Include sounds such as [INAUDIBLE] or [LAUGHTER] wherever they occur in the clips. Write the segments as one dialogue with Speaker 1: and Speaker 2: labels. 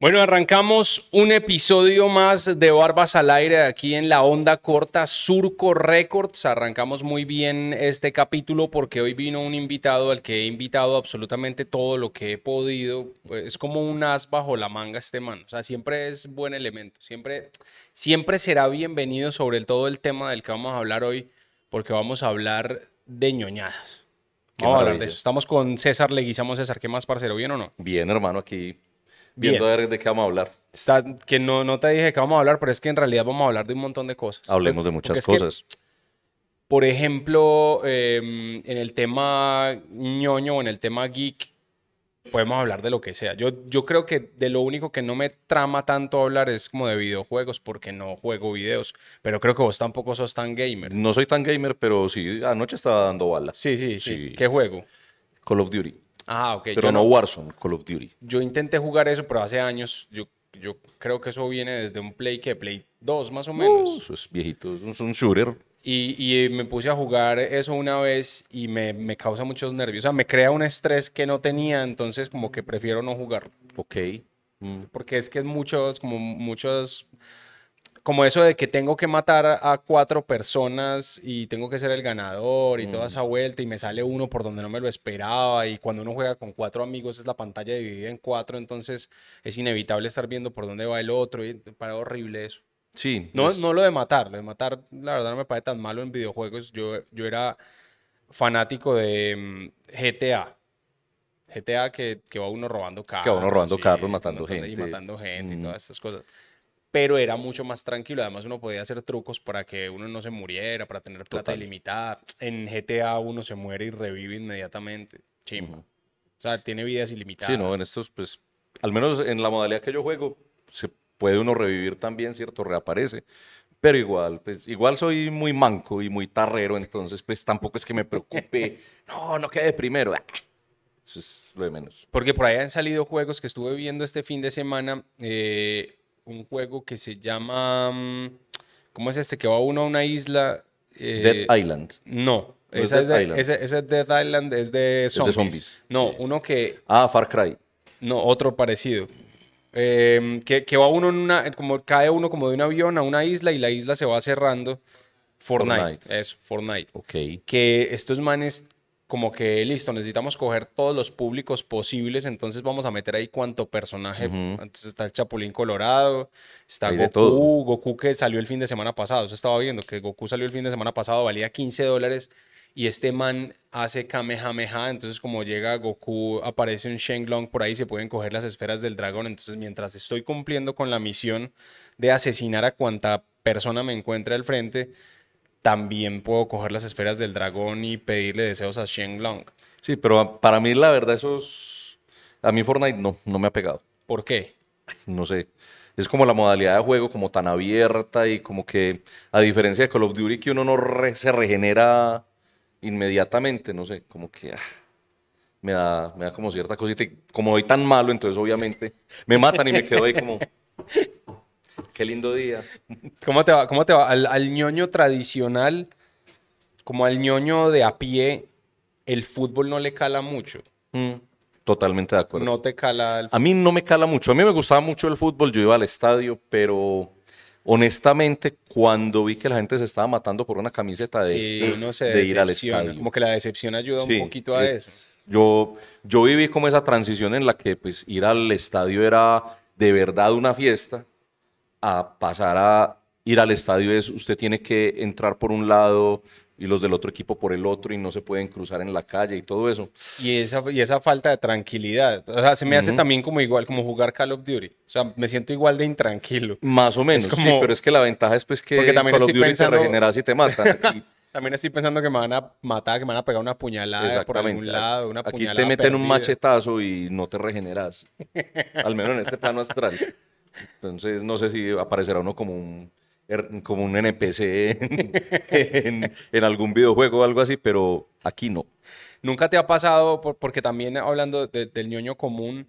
Speaker 1: Bueno, arrancamos un episodio más de Barbas al Aire aquí en la onda corta Surco Records. Arrancamos muy bien este capítulo porque hoy vino un invitado al que he invitado absolutamente todo lo que he podido. Pues, es como un as bajo la manga este man. O sea, siempre es buen elemento. Siempre, siempre será bienvenido sobre todo el tema del que vamos a hablar hoy porque vamos a hablar de ñoñadas. Vamos a hablar de eso. Estamos con César Leguizamo. César, ¿qué más, parcero? ¿Bien o no? Bien, hermano, aquí viendo de qué vamos a hablar. Está, que no, no te dije de qué vamos a hablar, pero es que en realidad vamos a hablar de un montón de cosas.
Speaker 2: Hablemos pues, de muchas cosas.
Speaker 1: por ejemplo, em, en el tema ñoño, o en el tema geek, podemos hablar de lo que sea. Yo, yo creo que de lo único que no me trama tanto hablar es como de videojuegos, porque no juego videos. Pero creo que vos tampoco sos tan gamer. No soy tan gamer, pero sí, anoche estaba dando balas. Sí, sí, sí, ¿Qué juego? Call of Duty. Ah, ok. Pero no, Warzone, Call of Duty. Yo intenté jugar eso, pero hace años. Yo, yo creo que eso viene desde un Play que Play 2, más o uh, menos.
Speaker 2: eso es viejito, es un shooter.
Speaker 1: Y, me puse a jugar eso una vez y me, causa muchos nervios. O sea, me crea un estrés que no tenía, entonces como que prefiero no jugar. Ok. Mm. Porque es que muchos, como muchos, como eso de que tengo que matar a cuatro personas y tengo que ser el ganador y toda mm. esa vuelta y me sale uno por donde no me lo esperaba y cuando uno juega con cuatro amigos es la pantalla dividida en cuatro, entonces es inevitable estar viendo por dónde va el otro y para horrible eso. Sí. No, no lo de matar, lo de matar, la verdad no me parece tan malo en videojuegos. Yo, yo era fanático de mm, GTA. GTA que, que va uno robando carros. Que va uno robando carros, matando gente. Y matando gente y todas estas cosas. Pero era mucho más tranquilo. Además, uno podía hacer trucos para que uno no se muriera, para tener plata ilimitada. En GTA uno se muere y revive inmediatamente. O sea, tiene vidas ilimitadas. Sí,
Speaker 2: no, en estos, pues, al menos en la modalidad que yo juego, se puede uno revivir también, ¿cierto? Reaparece. Pero igual, pues igual soy muy manco y muy tarrero, entonces pues tampoco es que me preocupe, [LAUGHS] no, no quede primero. Eso es lo de menos.
Speaker 1: Porque por ahí han salido juegos que estuve viendo este fin de semana, eh, un juego que se llama, mm, ¿cómo es este? Que va uno a una isla. Dead eh, Death Island. No, esa, es Death de, Island es de zombies. de No, uno que... Ah, Far Cry. No, otro parecido. Em, que, que, va uno en una, como cae uno como de un avión a una isla y la isla se va cerrando. Fortnite, es eso, Fortnite. Ok. Que estos manes como que listo, necesitamos coger todos los públicos posibles, entonces vamos a meter ahí cuánto personaje. Entonces está el Chapulín Colorado, está Goku, Goku que salió el fin de semana pasado, se estaba viendo que Goku salió el fin de semana pasado, valía 15 dólares y este man hace Kamehameha, entonces como llega Goku, aparece un Shenlong por ahí, se pueden coger las esferas del dragón, entonces mientras estoy cumpliendo con la misión de asesinar a cuanta persona me encuentre al frente, también puedo coger las esferas del dragón y pedirle deseos a Shenlong.
Speaker 2: Sí, pero para mí la verdad eso es... A mí Fortnite no, no me ha pegado. ¿Por qué? No sé es como la modalidad de juego como tan abierta y como que a diferencia de Call of Duty que uno no se regenera inmediatamente, no sé, como que ah, me, da, me da como cierta cosita. Y como hoy tan malo, entonces obviamente me matan y me quedo ahí como... Qué lindo día.
Speaker 1: ¿Cómo te va? ¿Cómo te va? Al, al, ñoño tradicional, como al ñoño de a pie, el fútbol no le cala mucho.
Speaker 2: Mm, totalmente de acuerdo. No te cala A mí no me cala mucho. A mí me gustaba mucho el fútbol, yo iba al estadio, pero honestamente, cuando vi que la gente se estaba matando
Speaker 1: por una camiseta de, ir al estadio. Como que la decepción ayuda un poquito a eso.
Speaker 2: Yo, yo viví como esa transición en la que pues, ir al estadio era de verdad una fiesta, a pasar a ir al estadio es usted tiene que entrar por un lado, y los del otro equipo por el otro y no se pueden cruzar en la calle y todo eso.
Speaker 1: Y esa, y esa falta de tranquilidad, o sea, se me hace también como igual, como jugar Call of Duty, o sea, me siento igual de intranquilo. Más o menos, sí, pero es que la ventaja es pues que Call of Duty se te regeneras [LAUGHS] y te matan. también estoy pensando que me van a matar, que me van a pegar una puñalada por algún lado, una Aquí te meten un
Speaker 2: machetazo y no te regeneras, al menos en este
Speaker 1: plano astral. [LAUGHS]
Speaker 2: Entonces, no sé si aparecerá uno como un Er, como un NPC en, algún videojuego o algo así, pero aquí no.
Speaker 1: Nunca te ha pasado, porque también hablando del ñoño común,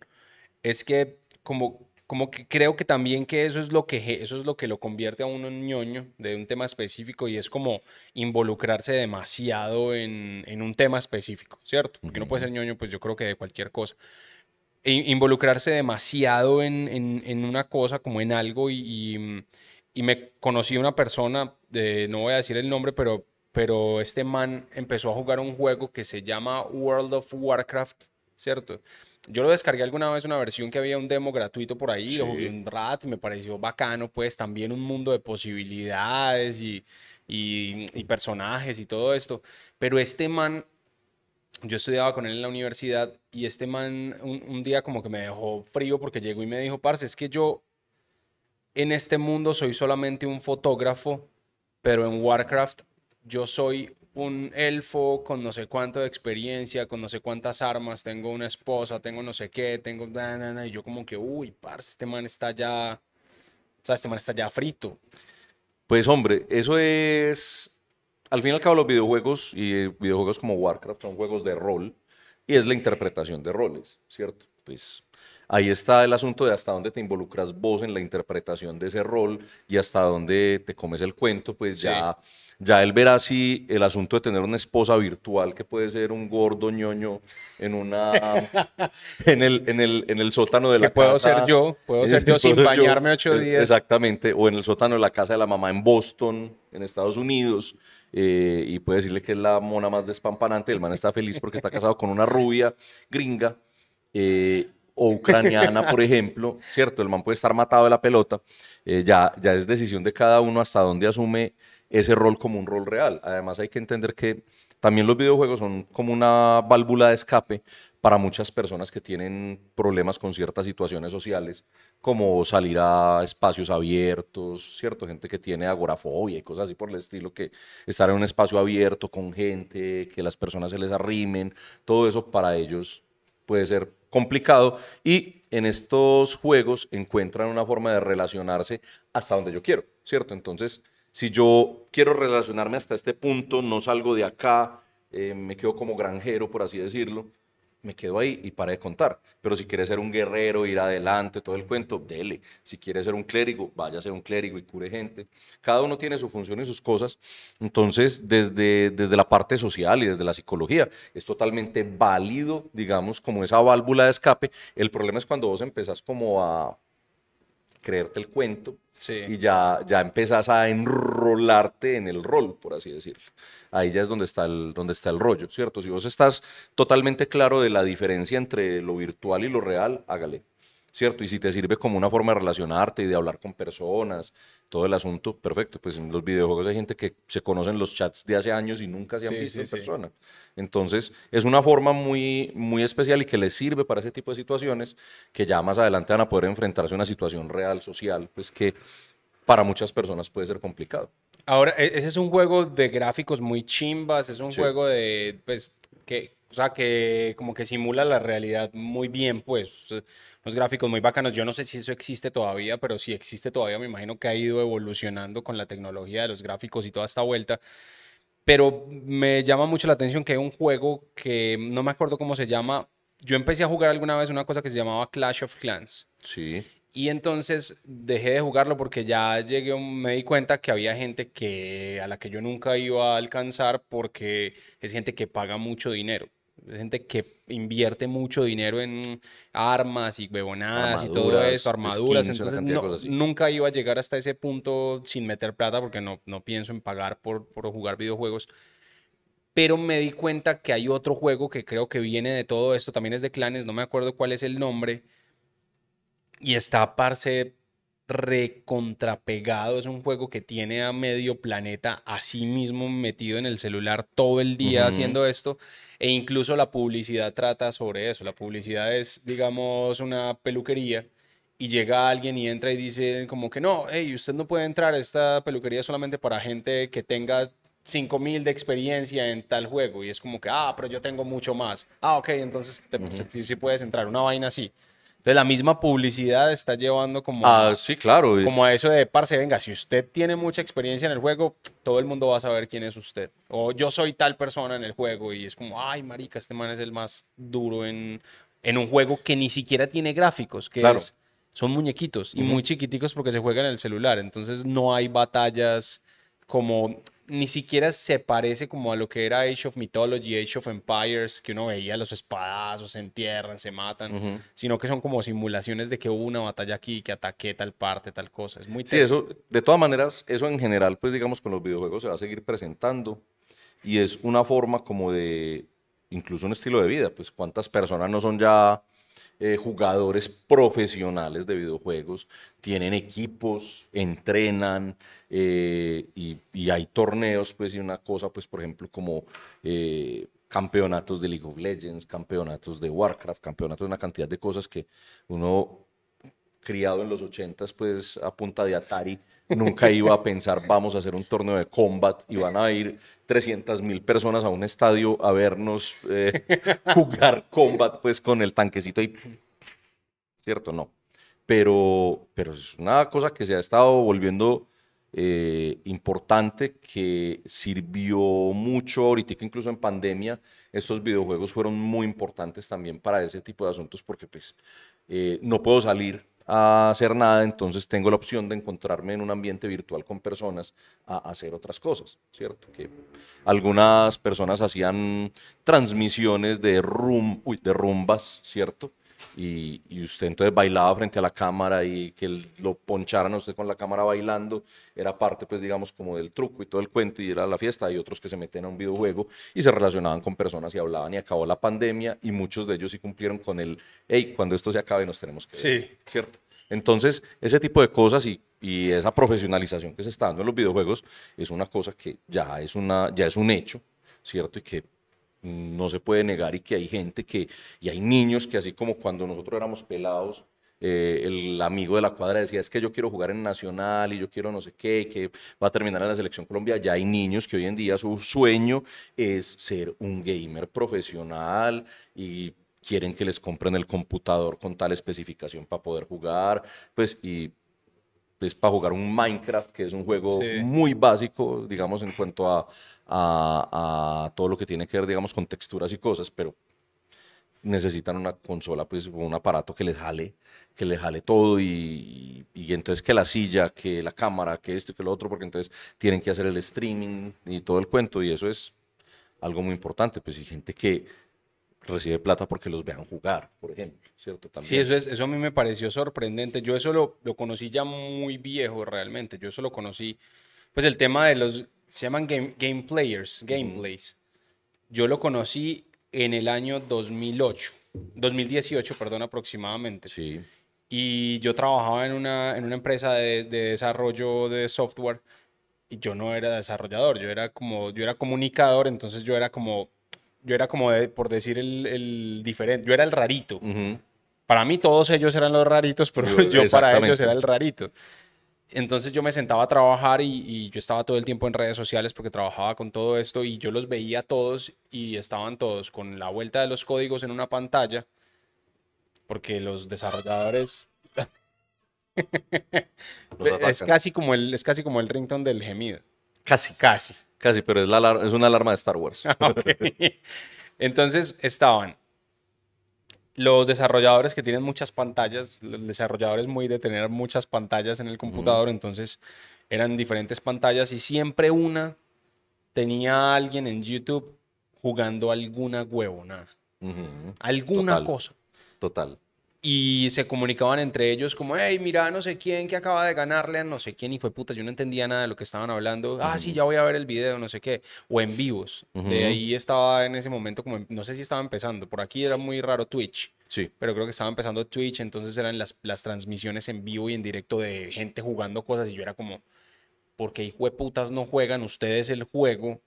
Speaker 1: es que como, como que creo que también que eso es lo que eso es lo que lo convierte a uno en ñoño de un tema específico y es como involucrarse demasiado en, en un tema específico, ¿cierto? Porque uno no puede ser ñoño, pues yo creo que de cualquier cosa involucrarse demasiado en, en, una cosa, como en algo, y, mm, y me conocí una persona, de, no voy a decir el nombre, pero, pero este man empezó a jugar un juego que se llama World of Warcraft, ¿cierto? Yo lo descargué alguna vez, una versión que había un demo gratuito por ahí, o un rat, me pareció bacano, pues también un mundo de posibilidades y, y, personajes y todo esto. Pero este man yo estudiaba con él en la universidad y este man un, día como que me dejó frío porque llegó y me dijo, parce, es que yo en este mundo soy solamente un fotógrafo, pero en Warcraft yo soy un elfo con no sé cuánto de experiencia, con no sé cuántas armas, tengo una esposa, tengo no sé qué, tengo... Na, y yo como que, uy, parce, este man está ya... O sea, este man está ya frito.
Speaker 2: Pues hombre, eso es... Al fin y al cabo los videojuegos y eh, videojuegos como Warcraft son juegos de rol y es la interpretación de roles, ¿cierto? pues ahí está el asunto de hasta dónde te involucras vos en la interpretación de ese rol y hasta dónde te comes el cuento, pues ya, ya él verá si el asunto de tener una esposa virtual que puede ser un gordo ñoño en una
Speaker 1: [LAUGHS]
Speaker 2: en el, en el, en el sótano de la puedo Que Puedo ser yo, puedo ser yo [LAUGHS] sin bañarme ocho eh, días. Exactamente, o en el sótano de la casa de la mamá en Boston, en Estados Unidos. Eh, y puede decirle que es la mona más despampanante. El man está feliz porque está casado con una rubia gringa eh, o ucraniana, por ejemplo, [LAUGHS] ¿cierto? El man puede estar matado de la pelota, eh, ya, ya es decisión de cada uno hasta dónde asume ese rol como un rol real. Además hay que entender que también los videojuegos son como una válvula de escape para muchas personas que tienen problemas con ciertas situaciones sociales, como salir a espacios abiertos, ¿cierto? Gente que tiene agorafobia y cosas así por el estilo, que estar en un espacio abierto con gente, que las personas se les arrimen, todo eso para ellos puede ser complicado y en estos juegos encuentran una forma de relacionarse hasta donde yo quiero, ¿cierto? Entonces, si yo quiero relacionarme hasta este punto, no salgo de acá, eh, me quedo como granjero, por así decirlo, me quedo ahí y paré de contar. Pero si quieres ser un guerrero, ir adelante, todo el cuento, dele. Si quiere ser un clérigo, vaya a ser un clérigo y cure gente. Cada uno tiene su función y sus cosas. Entonces, desde, desde la parte social y desde la psicología, es totalmente válido, digamos, como esa válvula de escape. El problema es cuando vos empezás como a creerte el cuento y ya, ya empezás a enrolarte en el rol, por así decirlo. Ahí ya es donde está, el, donde está el rollo, ¿cierto? Si vos estás totalmente claro de la diferencia entre lo virtual y lo real, hágale. ¿cierto? Y si te sirve como una forma de relacionarte y de hablar con personas, todo el asunto, perfecto. Pues en los videojuegos hay gente que se conocen los chats de hace años y nunca se han visto en persona. Entonces, es una forma muy, muy especial y que les sirve para ese tipo de situaciones que ya más adelante van a poder enfrentarse a una situación real, social, pues que para muchas personas puede ser complicado.
Speaker 1: Ahora, e-, ese es un juego de gráficos muy chimbas, es un juego de, pues, que, o sea, que como que simula la realidad muy bien, pues, unos eh, gráficos muy bacanos. Yo no sé si eso existe todavía, pero si existe todavía, me imagino que ha ido evolucionando con la tecnología de los gráficos y toda esta vuelta. Pero me llama mucho la atención que hay un juego que no me acuerdo cómo se llama. Yo empecé a jugar alguna vez una cosa que se llamaba Clash of Clans. Sí. Y entonces dejé de jugarlo porque ya llegué, me di cuenta que había gente que, a la que yo nunca iba a alcanzar porque es gente que paga mucho dinero gente que invierte mucho dinero en armas y huevonadas y todo eso, armaduras, entonces nunca iba a llegar hasta ese punto sin meter plata porque no, no pienso en pagar por, por jugar videojuegos. Pero me di cuenta que hay otro juego que creo que viene de todo esto, también es de clanes, no me acuerdo cuál es el nombre. Y está, parse recontrapegado, es un juego que tiene a medio planeta a sí mismo metido en el celular todo el día haciendo esto e incluso la publicidad trata sobre eso, la publicidad es digamos una peluquería y llega alguien y entra y dice como que no, hey, usted no puede entrar a esta peluquería solamente para gente que tenga 5000 de experiencia en tal juego y es como que, ah, pero yo tengo mucho más, ah, ok, entonces te, puedes entrar, una vaina así. Entonces la misma publicidad está llevando como, ah, a, sí, claro. como a eso de, parce, venga, si usted tiene mucha experiencia en el juego, todo el mundo va a saber quién es usted. O yo soy tal persona en el juego y es como, ay, marica, este man es el más duro en, un juego que ni siquiera tiene gráficos, que claro. son muñequitos y muy chiquiticos porque se juega en el celular. Entonces no hay batallas como ni siquiera se parece como a lo que era Age of Mythology, Age of Empires, que uno veía los espadazos, se entierran, se matan, sino que son como simulaciones de que hubo una batalla aquí, que ataque tal parte, tal cosa. Es muy Sí, eso,
Speaker 2: de todas maneras, eso en general, pues digamos, con los videojuegos se va a seguir presentando y es una forma como de incluso un estilo de vida, pues cuántas personas no son ya eh, jugadores profesionales de videojuegos, tienen equipos, entrenan eh, y, hay torneos, pues, y una cosa, pues, por ejemplo, como eh, campeonatos de League of Legends, campeonatos de Warcraft, campeonatos, una cantidad de cosas que uno criado en los ochentas, pues, a punta de Atari nunca iba a pensar vamos a hacer un torneo de combat y van a ir 300 mil personas a un estadio a vernos eh, [LAUGHS] jugar combat pues con el tanquecito y cierto no pero pero es una cosa que se ha estado volviendo eh, importante que sirvió mucho ahorita que incluso en pandemia estos videojuegos fueron muy importantes también para ese tipo de asuntos porque pues eh, no puedo salir a hacer nada, entonces tengo la opción de encontrarme en un ambiente virtual con personas a hacer otras cosas, ¿cierto? Que algunas personas hacían transmisiones de, rum, de rumbas, ¿cierto? Y, usted entonces bailaba frente a la cámara y que lo poncharan a usted con la cámara bailando, era parte pues digamos como del truco y todo el cuento y era la fiesta, hay otros que se meten a un videojuego y se relacionaban con personas y hablaban y acabó la pandemia y muchos de ellos sí cumplieron con el, hey, cuando esto se acabe nos tenemos que... Sí, cierto. Entonces, ese tipo de cosas y, y, esa profesionalización que se está dando en los videojuegos es una cosa que ya es, una, ya es un hecho, ¿cierto? Y que no se puede negar y que hay gente que, y hay niños que así como cuando nosotros éramos pelados, eh, el amigo de la cuadra decía, es que yo quiero jugar en Nacional y yo quiero no sé qué, que va a terminar en la selección Colombia. Ya hay niños que hoy en día su sueño es ser un gamer profesional y quieren que les compren el computador con tal especificación para poder jugar, pues y pues para jugar un Minecraft, que es un juego muy básico, digamos, en cuanto a, todo lo que tiene que ver, digamos, con texturas y cosas, pero necesitan una consola, pues un aparato que les jale, que les jale todo y, y, entonces que la silla, que la cámara, que esto, que lo otro, porque entonces tienen que hacer el streaming y todo el cuento y eso es algo muy importante, pues y gente que recibe plata porque los vean
Speaker 1: jugar, por ejemplo, ¿cierto? También. Sí, eso, es, eso a mí me pareció sorprendente. Yo eso lo, lo conocí ya muy viejo realmente. Yo eso lo conocí, pues el tema de los, se llaman game, game players, gameplays. Yo lo conocí en el año 2008, 2018, perdón, aproximadamente. Sí. Y yo trabajaba en una, en una empresa de, de desarrollo de software y yo no era desarrollador, yo era como, yo era comunicador, entonces yo era como yo era como, de, por decir, el, diferente, yo era el rarito. Para mí todos ellos eran los raritos, pero yo, para ellos era el rarito. Entonces yo me sentaba a trabajar y, yo estaba todo el tiempo en redes sociales porque trabajaba con todo esto y yo los veía todos y estaban todos con la vuelta de los códigos en una pantalla porque los desarrolladores... [LAUGHS] es, casi como el, es casi como el ringtone del gemido. Casi. Casi. Casi,
Speaker 2: pero es, una alarma de Star Wars. [LAUGHS] Ah,
Speaker 1: entonces estaban los desarrolladores que tienen muchas pantallas, los desarrolladores muy de tener muchas pantallas en el computador, entonces eran diferentes pantallas y siempre una tenía a alguien en YouTube jugando alguna huevona, Alguna cosa. Total y se comunicaban entre ellos como, hey, mira, no sé quién que acaba de ganarle a no sé quién y fue putas yo no entendía nada de lo que estaban hablando, ah, sí, ya voy a ver el video, no sé qué, o en vivos. De ahí estaba en ese momento como, no sé si estaba empezando, por aquí era muy raro Twitch. Sí. Pero creo que estaba empezando Twitch, entonces eran las, transmisiones en vivo y en directo de gente jugando cosas y yo era como, ¿por qué hijo de putas no juegan ustedes el juego?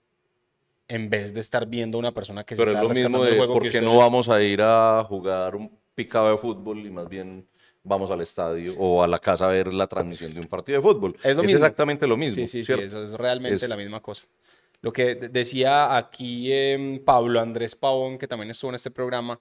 Speaker 1: En vez de estar viendo a una persona que se está es lo mismo de, el juego. ¿Por qué no
Speaker 2: vamos a ir a jugar un picado de fútbol y más bien vamos al estadio o a la casa a ver la transmisión de un partido de fútbol. Es, exactamente lo mismo. Sí, sí, sí, eso es realmente la
Speaker 1: misma cosa. Lo que decía aquí em, Pablo Andrés Pavón, que también estuvo en este programa,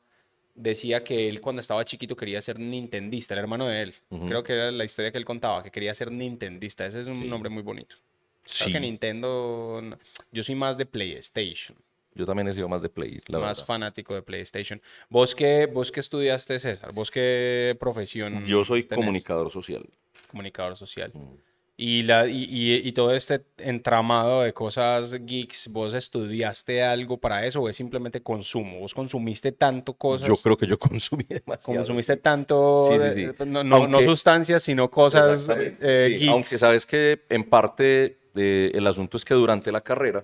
Speaker 1: decía que él cuando estaba chiquito quería ser nintendista, el hermano de él. Creo que era la historia que él contaba, que quería ser nintendista. Ese es un nombre muy bonito. Sí. que Nintendo... Yo soy más de PlayStation.
Speaker 2: Yo también he sido más de Play. La más
Speaker 1: fanático de PlayStation. ¿Vos qué, ¿Vos qué estudiaste, César? ¿Vos qué profesión? Yo soy comunicador social. Comunicador social. Mm. Y, la, y, y, todo este entramado de cosas geeks, ¿vos estudiaste algo para eso o es simplemente consumo? ¿Vos consumiste tanto cosas? Yo creo
Speaker 2: que yo [LAUGHS] consumí
Speaker 1: demasiado. Consumiste tanto, sí, sí, eh, sí. No, sustancias, sino cosas eh, geeks. Aunque sabes
Speaker 2: que en parte el asunto es que durante la carrera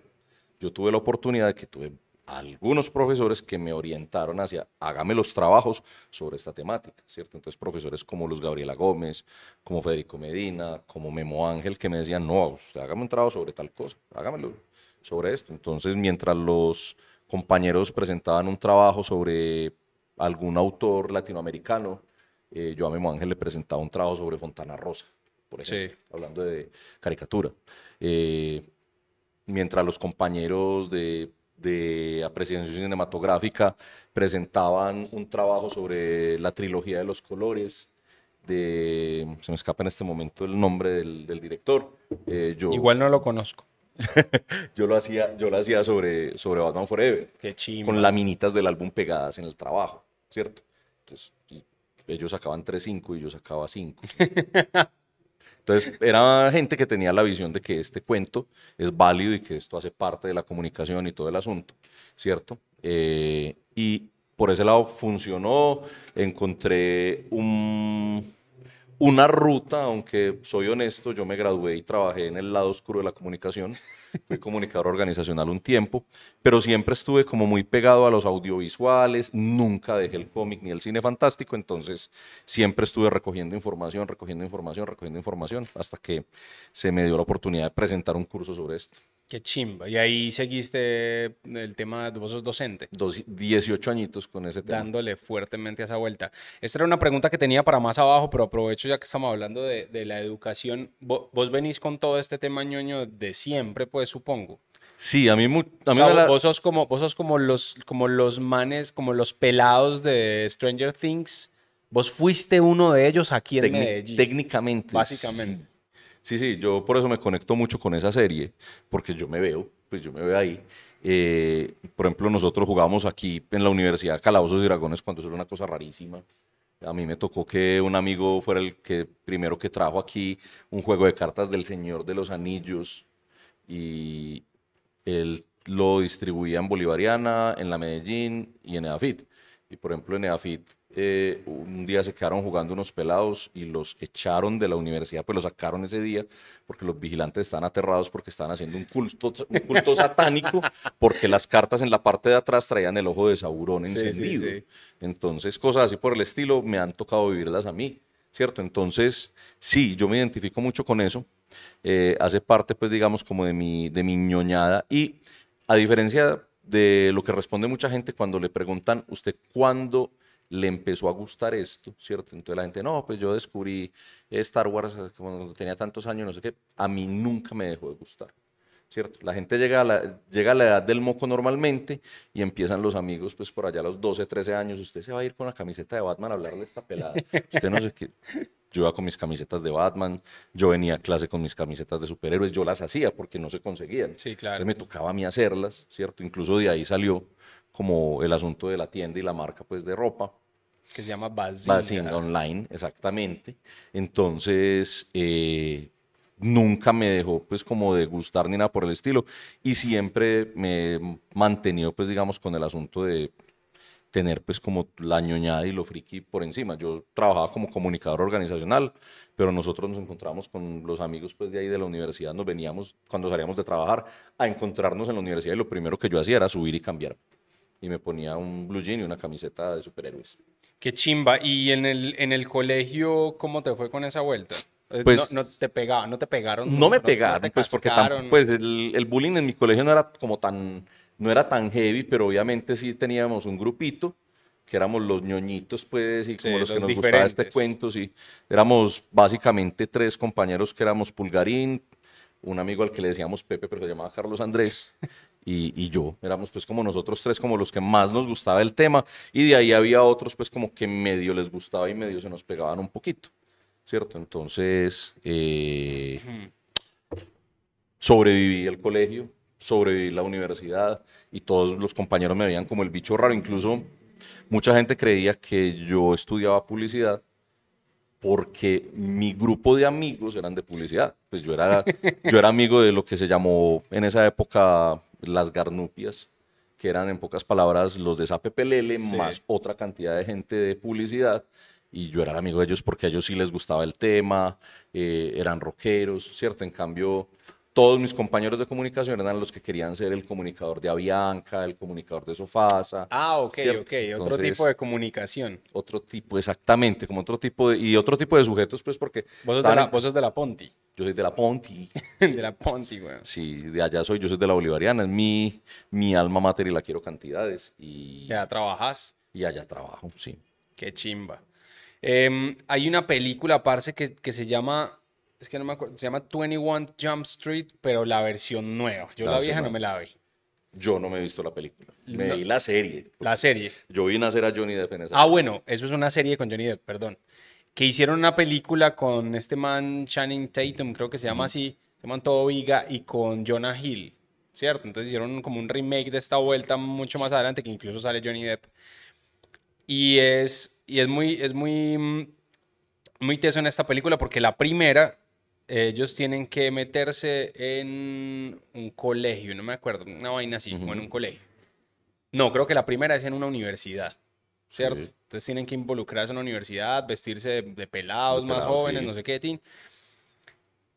Speaker 2: yo tuve la oportunidad de que tuve algunos profesores que me orientaron hacia, hágame los trabajos sobre esta temática, ¿cierto? Entonces, profesores como los Gabriela Gómez, como Federico Medina, como Memo Ángel, que me decían, no, usted hágame un trabajo sobre tal cosa, hágamelo sobre esto. Entonces, mientras los compañeros presentaban un trabajo sobre algún autor latinoamericano, eh, yo a Memo Ángel le presentaba un trabajo sobre Fontana Rosa, por ejemplo, hablando de caricatura. Eh, mientras los compañeros de, de apreciación cinematográfica presentaban un trabajo sobre la trilogía de los colores de, se me escapa en este momento el nombre del, director. Eh, yo, Igual no lo conozco. [LAUGHS] yo lo hacía, yo lo hacía sobre, sobre Batman Forever. Qué Con laminitas del álbum pegadas en el trabajo, ¿cierto? Entonces, ellos sacaban tres cinco y yo sacaba 5. [LAUGHS] Entonces, era gente que tenía la visión de que este cuento es válido y que esto hace parte de la comunicación y todo el asunto, ¿cierto? Eh, y por ese lado funcionó, encontré un una ruta, aunque soy honesto, yo me gradué y trabajé en el lado oscuro de la comunicación, [LAUGHS] fui comunicador organizacional un tiempo, pero siempre estuve como muy pegado a los audiovisuales, nunca dejé el cómic ni el cine fantástico, entonces siempre estuve recogiendo información, recogiendo información, recogiendo información, hasta que se me dio la oportunidad de presentar un curso sobre esto.
Speaker 1: Qué chimba. Y ahí seguiste el tema, vos sos docente. Dos, 18 añitos con ese tema. Dándole fuertemente a esa vuelta. Esta era una pregunta que tenía para más abajo, pero aprovecho ya que estamos hablando de, la educación. Vos, venís con todo este tema ñoño de siempre, pues supongo.
Speaker 2: Sí, a mí... a vos,
Speaker 1: sos como, como los, como los manes, como los pelados de Stranger Things. Vos fuiste uno de ellos aquí en Medellín. Técnicamente. Básicamente.
Speaker 2: Sí, sí, yo por eso me conecto mucho con esa serie, porque yo me veo, pues yo me veo ahí. Eh, por ejemplo, nosotros jugábamos aquí en la Universidad Calabozos y Dragones cuando eso era una cosa rarísima. A mí me tocó que un amigo fuera el que primero que trajo aquí un juego de cartas del Señor de los Anillos y él lo distribuía en Bolivariana, en la Medellín y en EAFIT. Y por ejemplo, en EAFIT eh, un día se quedaron jugando unos pelados y los echaron de la universidad, pues los sacaron ese día porque los vigilantes están aterrados porque están haciendo un culto, [LAUGHS] satánico porque las cartas en la parte de atrás traían el ojo de Saurón encendido. Entonces, cosas así por el estilo me han tocado vivirlas a mí, ¿cierto? Entonces, sí, yo me identifico mucho con eso. Eh, hace parte, pues, digamos, como de mi, de mi ñoñada y a diferencia de lo que responde mucha gente cuando le preguntan, ¿usted cuándo le empezó a gustar esto, ¿cierto? Entonces la gente, no, pues yo descubrí Star Wars cuando tenía tantos años, no sé qué, a mí nunca me dejó de gustar. ¿Cierto? La gente llega a la, llega a la edad del moco normalmente y empiezan los amigos, pues por allá a los 12, 13 años, usted se va a ir con la camiseta de Batman a hablar de esta pelada. Usted no sé qué. Yo iba con mis camisetas de Batman, yo venía a clase con mis camisetas de superhéroes, yo las hacía porque no se conseguían. Sí, claro. me tocaba a mí hacerlas, ¿cierto? Incluso de ahí salió como el asunto de la tienda y la marca pues de ropa,
Speaker 1: que se llama Bazinga. Bazinga
Speaker 2: Online, exactamente. Entonces, eh, nunca me dejó pues como de gustar ni nada por el estilo y siempre me he mantenido pues digamos con el asunto de tener pues como la ñoñada y lo friki por encima. Yo trabajaba como comunicador organizacional, pero nosotros nos encontramos con los amigos pues de ahí de la universidad, nos veníamos cuando salíamos de trabajar a encontrarnos en la universidad y lo primero que yo hacía era subir y cambiar y me ponía un blue jean y una camiseta de superhéroes.
Speaker 1: Qué chimba. ¿Y en el, en el colegio cómo te fue con esa vuelta? Eh, pues, no, te pegaba no te pegaron. No me pegaron, pues porque pues
Speaker 2: el, el, bullying en mi colegio no era como tan, no era tan heavy, pero obviamente sí teníamos un grupito que éramos los ñoñitos, pues, y como los, que nos gustaba este cuento, sí. Éramos básicamente tres compañeros que éramos Pulgarín, un amigo al que le decíamos Pepe, pero se llamaba Carlos Andrés, y, yo. Éramos pues como nosotros tres, como los que más nos gustaba el tema. Y de ahí había otros pues como que medio les gustaba y medio se nos pegaban un poquito. ¿Cierto? Entonces, eh, sobreviví el colegio, sobreviví la universidad y todos los compañeros me veían como el bicho raro. Incluso mucha gente creía que yo estudiaba publicidad porque mi grupo de amigos eran de publicidad. Pues yo era, yo era amigo de lo que se llamó en esa época las garnupias, que eran en pocas palabras los de SAPPLL, más otra cantidad de gente de publicidad. Y yo era amigo de ellos porque a ellos sí les gustaba el tema, eh, eran rockeros, ¿cierto? En cambio, todos mis compañeros de comunicación eran los que querían ser el comunicador de Avianca, el comunicador de Sofasa. Ah, ok, ok, otro tipo de
Speaker 1: comunicación.
Speaker 2: Otro tipo, exactamente, como otro tipo de, y otro tipo de sujetos, pues porque... Vos sos, de la, Ponti. Yo soy de la Ponti.
Speaker 1: [LAUGHS] de la Ponti, güey.
Speaker 2: Sí, de allá soy, yo soy de la Bolivariana, es mi, mi alma mater y la quiero cantidades.
Speaker 1: Y allá trabajas. Y allá trabajo, sí. Qué chimba. Em, hay una película, parce, que, que se llama es que no me acuerdo. Se llama 21 Jump Street, pero la versión nueva. Yo la, vieja no me la vi.
Speaker 2: Yo no me he visto la película. Me vi la serie. La serie. Yo vi nacer a Johnny Depp en esa. Ah, bueno,
Speaker 1: eso es una serie con Johnny Depp, perdón. Que hicieron una película con este man Channing Tatum, creo que se llama así, se este llama Todo Viga, y con Jonah Hill, ¿cierto? Entonces hicieron como un remake de esta vuelta mucho más adelante, que incluso sale Johnny Depp. Y es, y es muy, es muy, mm, muy teso en esta película, porque la primera ellos tienen que meterse en un colegio, no me acuerdo, una vaina así, en un colegio. No, creo que la primera es en una universidad, ¿cierto? Entonces tienen que involucrarse en la universidad, vestirse de, pelados más jóvenes, no sé qué,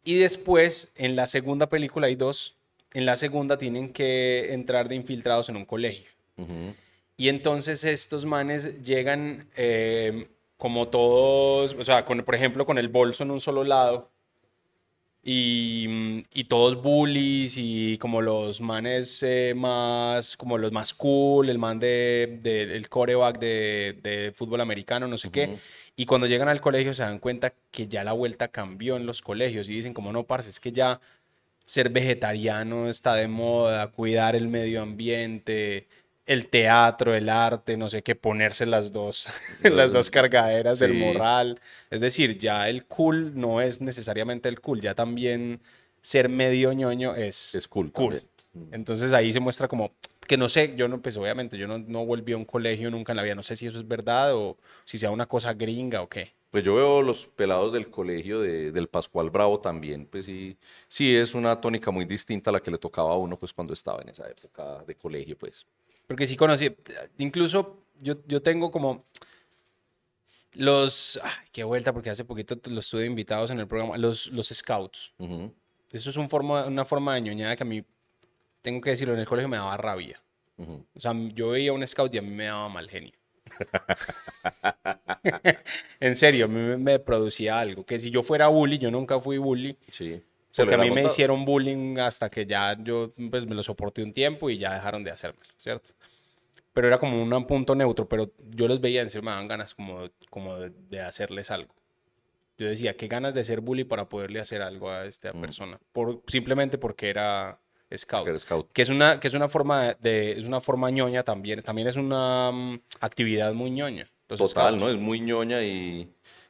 Speaker 1: Y después, en la segunda película hay dos, en la segunda tienen que entrar de infiltrados en un colegio. Y entonces estos manes llegan eh, como todos, o sea, con, por ejemplo, con el bolso en un solo lado y, mm, y, todos bullies y como los manes eh, más, como los más cool, el man de, de coreback de, de, fútbol americano, no sé qué. Y cuando llegan al colegio se dan cuenta que ya la vuelta cambió en los colegios y dicen como no, parce, es que ya ser vegetariano está de moda, cuidar el medio ambiente, el teatro, el arte, no sé qué, ponerse las dos, [LAUGHS] las dos cargaderas del moral. Es decir, ya el cool no es necesariamente el cool, ya también ser medio ñoño es, cool. Mm. Entonces ahí se muestra como que no sé, yo no, pues obviamente, yo no, no volví a un colegio nunca en la vida, no sé si eso es verdad o si sea una cosa gringa o qué.
Speaker 2: Pues yo veo los pelados del colegio del Pascual Bravo también, pues sí, sí es una tónica muy distinta a la que le tocaba a uno pues cuando estaba en esa
Speaker 1: época de colegio, pues. Porque sí conocí, incluso yo, yo tengo como los, qué vuelta, porque hace poquito los tuve invitados en el programa, los, los scouts. Eso es un forma, una forma de ñoñada que a mí, tengo que decirlo, en el colegio me daba rabia. O sea, yo veía un scout y a mí me daba mal genio. [LAUGHS] en serio, a mí me, me producía algo. Que si yo fuera bully, yo nunca fui bully. Sí porque a mí me hicieron bullying hasta que ya yo pues, me lo soporté un tiempo y ya dejaron de hacérmelo, ¿cierto? Pero era como un punto neutro, pero yo los veía y me daban ganas como, como de, hacerles algo. Yo decía, qué ganas de ser bully para poderle hacer algo a esta mm. persona. Por, simplemente porque era Scout, Que, es una, que es una forma de, es una forma ñoña también, también es una mm, actividad muy ñoña. Total, ¿no? Es
Speaker 2: muy ñoña y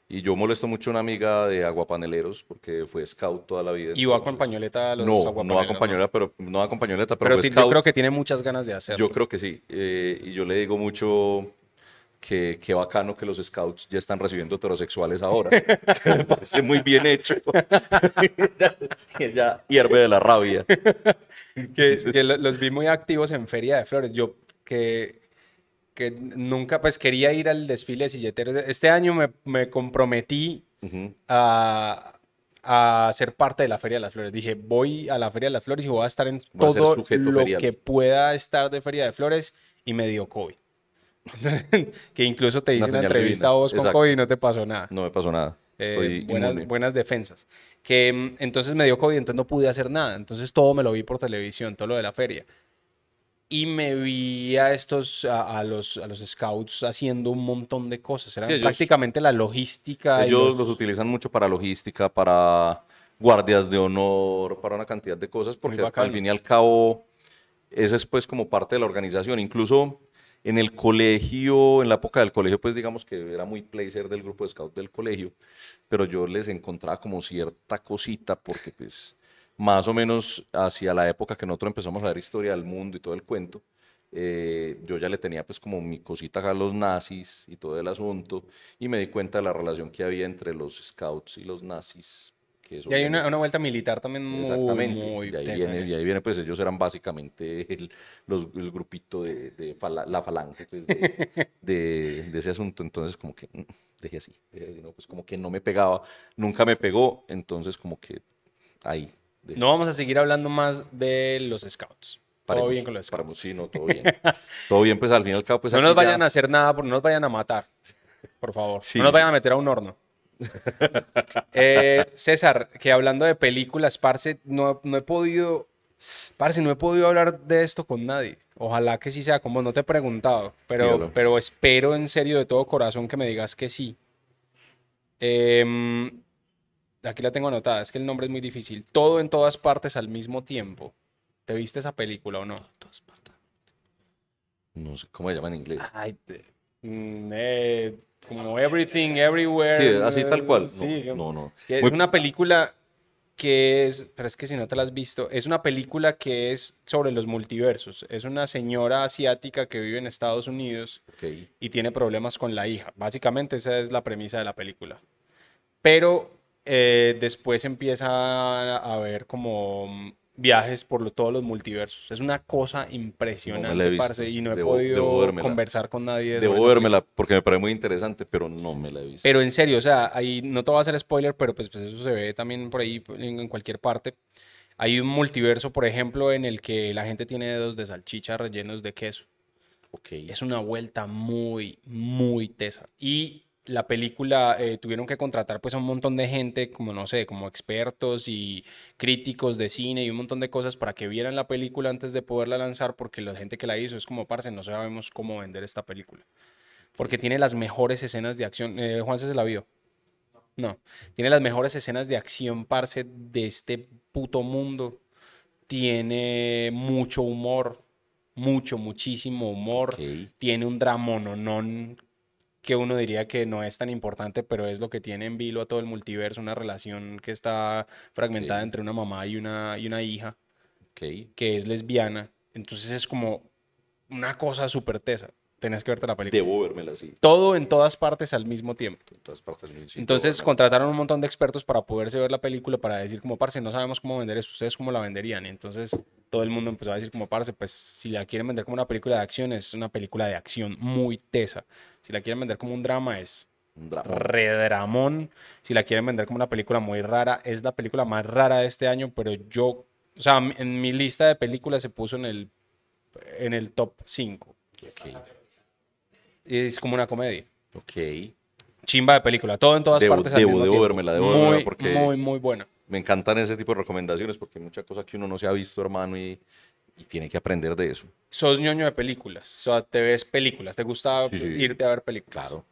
Speaker 2: y yo molesto mucho a una amiga de aguapaneleros porque fue scout toda la vida. ¿Y va con pañoleta a los no, No, va con pero, no va pero, yo creo que tiene muchas ganas de hacerlo. Yo creo que sí. Eh, y yo le digo mucho que qué bacano que los scouts ya están recibiendo heterosexuales ahora. [LAUGHS] parece muy bien hecho.
Speaker 1: [LAUGHS] ya hierve
Speaker 2: de la rabia. [LAUGHS]
Speaker 1: que los vi muy activos en Feria de Flores. Yo que que nunca pues quería ir al desfile de silleteros. Este año me, comprometí a, a ser parte de la Feria de las Flores. Dije, voy a la Feria de las Flores y voy a estar en todo lo que pueda estar de Feria de Flores y me dio COVID. [LAUGHS] que incluso te hice una, entrevista a vos con COVID y no te pasó nada. No me pasó nada. Eh, buenas, buenas, defensas. Que mm, entonces me dio COVID, entonces no pude hacer nada. Entonces todo me lo vi por televisión, todo lo de la feria y me vi a estos, a, los, a los scouts haciendo un montón de cosas. Era prácticamente la logística. Ellos los...
Speaker 2: utilizan mucho para logística, para guardias de honor, para una cantidad de cosas, porque al fin y al cabo, eso es pues como parte de la organización. Incluso en el colegio, en la época del colegio, pues digamos que era muy placer del grupo de scout del colegio, pero yo les encontraba como cierta cosita porque pues más o menos hacia la época que nosotros empezamos a ver historia del mundo y todo el cuento, eh, yo ya le tenía pues como mi cosita a los nazis y todo el asunto, y me di cuenta de la relación que había entre los scouts y los nazis.
Speaker 1: Que y hay una, una, vuelta militar también muy, exactamente, y, ahí viene,
Speaker 2: y ahí viene, pues ellos eran básicamente el, los, el grupito de, la falange pues, de, de, ese asunto, entonces como que mm, dejé así, dejé así ¿no? pues como que no me pegaba, nunca me pegó, entonces
Speaker 1: como que ahí no vamos a seguir hablando más de los scouts. todo bien con los scouts. no, todo bien. [LAUGHS] todo bien, pues al fin y al pues, no nos vayan a hacer nada, no nos vayan a matar, por favor. No nos vayan a meter a un horno. [LAUGHS] Eh, César, que hablando de películas, parce, no, he podido Parce, no he podido hablar de esto con nadie. Ojalá que sí sea como no te he preguntado, pero, pero espero en serio de todo corazón que me digas que sí. Eh, aquí la tengo anotada, es que el nombre es muy difícil. Todo en todas partes al mismo tiempo. ¿Te viste esa película o no? Todo en todas partes.
Speaker 2: No sé cómo se llama en inglés.
Speaker 1: Mm, eh, como Everything, Everywhere. Sí, así tal cual. No, no, Es una película que es, pero es que si no te la has visto, es una película que es sobre los multiversos. Es una señora asiática que vive en Estados Unidos y tiene problemas con la hija. Básicamente esa es la premisa de la película. Pero eh, después empieza a haber como viajes por lo, todos los multiversos. Es una cosa impresionante, y no he podido conversar con nadie. Debo
Speaker 2: porque me parece muy interesante, pero no me la he visto.
Speaker 1: Pero en serio, o sea, ahí no te voy a hacer spoiler, pero pues, pues eso se ve también por ahí en cualquier parte. Hay un multiverso, por ejemplo, en el que la gente tiene dedos de salchicha rellenos de queso. Okay. Es una vuelta muy, muy tesa. Y la película eh, tuvieron que contratar pues a un montón de gente, como no sé, como expertos y críticos de cine y un montón de cosas para que vieran la película antes de poderla lanzar porque la gente que la hizo es como, parce, no sabemos cómo vender esta película. Porque tiene las mejores escenas de acción. Eh, Juan se la vio. No, tiene las mejores escenas de acción, parce, de este puto mundo. Tiene mucho humor, mucho, muchísimo humor. Tiene un no, que uno diría que no es tan importante, pero es lo que tiene en vilo a todo el multiverso, una relación que está fragmentada entre una mamá y una, y una hija, que es lesbiana. Entonces es como una cosa súper tesa. Tenés que verte la película. Debo vermela así. Todo en todas partes al mismo tiempo. Entonces contrataron un montón de expertos para poderse ver la película, para decir como, parce, no sabemos cómo vender eso, ustedes cómo la venderían. entonces todo el mundo empezó a decir como, parce, pues si la quieren vender como una película de acción, es una película de acción muy tesa. Si la quieren vender como un drama, es redramón. Si la quieren vender como una película muy rara, es la película más rara de este año, pero yo, o sea, en mi lista de películas se puso en el, en el top 5. Okay. Es como una comedia. Ok. Chimba de película, todo en todas partes. Debo, debo verme, la debo muy, porque muy, muy buena.
Speaker 2: Me encantan ese tipo de recomendaciones porque hay mucha cosa que uno no se ha visto, hermano, y y tiene que aprender de eso.
Speaker 1: Sos ñoño de películas, o sea, te ves películas, te gusta irte a ver películas. Claro.